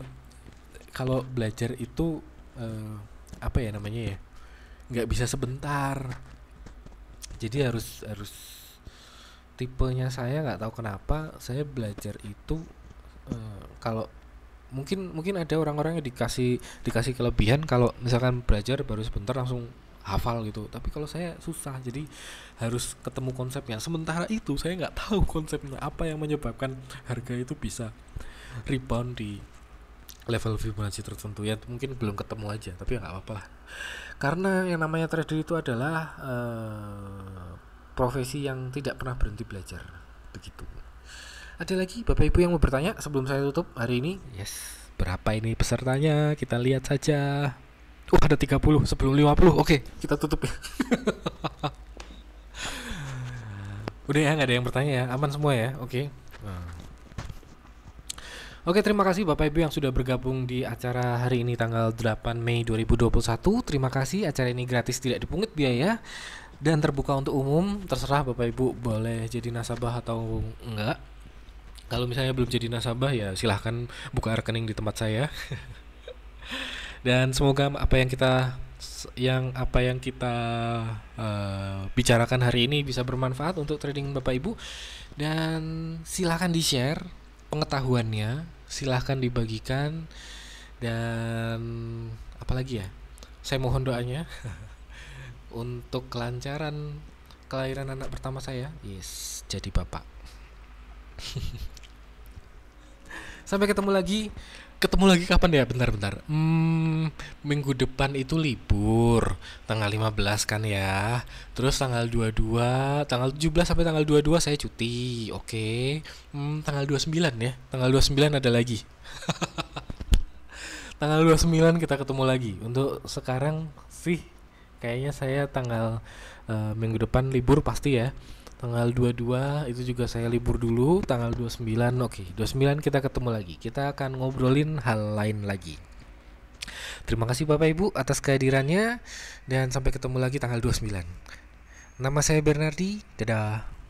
kalau belajar itu uh, apa ya namanya ya? nggak bisa sebentar. Jadi harus harus tipenya saya nggak tahu kenapa saya belajar itu uh, kalau mungkin mungkin ada orang-orang yang dikasih dikasih kelebihan kalau misalkan belajar baru sebentar langsung hafal gitu tapi kalau saya susah jadi harus ketemu konsepnya sementara itu saya nggak tahu konsepnya apa yang menyebabkan harga itu bisa rebound di level Fibonacci tertentu ya mungkin belum ketemu aja tapi ya nggak apa-apa karena yang namanya trader itu adalah uh, profesi yang tidak pernah berhenti belajar begitu ada lagi Bapak Ibu yang mau bertanya sebelum saya tutup hari ini? Yes. Berapa ini pesertanya? Kita lihat saja. Oh uh, ada 30 sebelum 50. Oke, okay. kita tutup ya. Udah ya, nggak ada yang bertanya ya. Aman semua ya. Oke. Okay. Hmm. Oke, terima kasih Bapak Ibu yang sudah bergabung di acara hari ini tanggal 8 Mei 2021. Terima kasih, acara ini gratis tidak dipungut biaya dan terbuka untuk umum. Terserah Bapak Ibu boleh jadi nasabah atau enggak kalau misalnya belum jadi nasabah ya silahkan buka rekening di tempat saya dan semoga apa yang kita yang apa yang kita uh, bicarakan hari ini bisa bermanfaat untuk trading bapak ibu dan silahkan di share pengetahuannya silahkan dibagikan dan apalagi ya saya mohon doanya untuk kelancaran kelahiran anak pertama saya yes jadi bapak Sampai ketemu lagi. Ketemu lagi kapan ya? Bentar-bentar. Hmm, minggu depan itu libur. Tanggal 15 kan ya. Terus tanggal 22, tanggal 17 sampai tanggal 22 saya cuti. Oke. Okay. Hmm, tanggal 29 ya. Tanggal 29 ada lagi. tanggal 29 kita ketemu lagi. Untuk sekarang sih kayaknya saya tanggal uh, minggu depan libur pasti ya tanggal 22 itu juga saya libur dulu tanggal 29 oke okay, 29 kita ketemu lagi kita akan ngobrolin hal lain lagi terima kasih Bapak Ibu atas kehadirannya dan sampai ketemu lagi tanggal 29 nama saya Bernardi dadah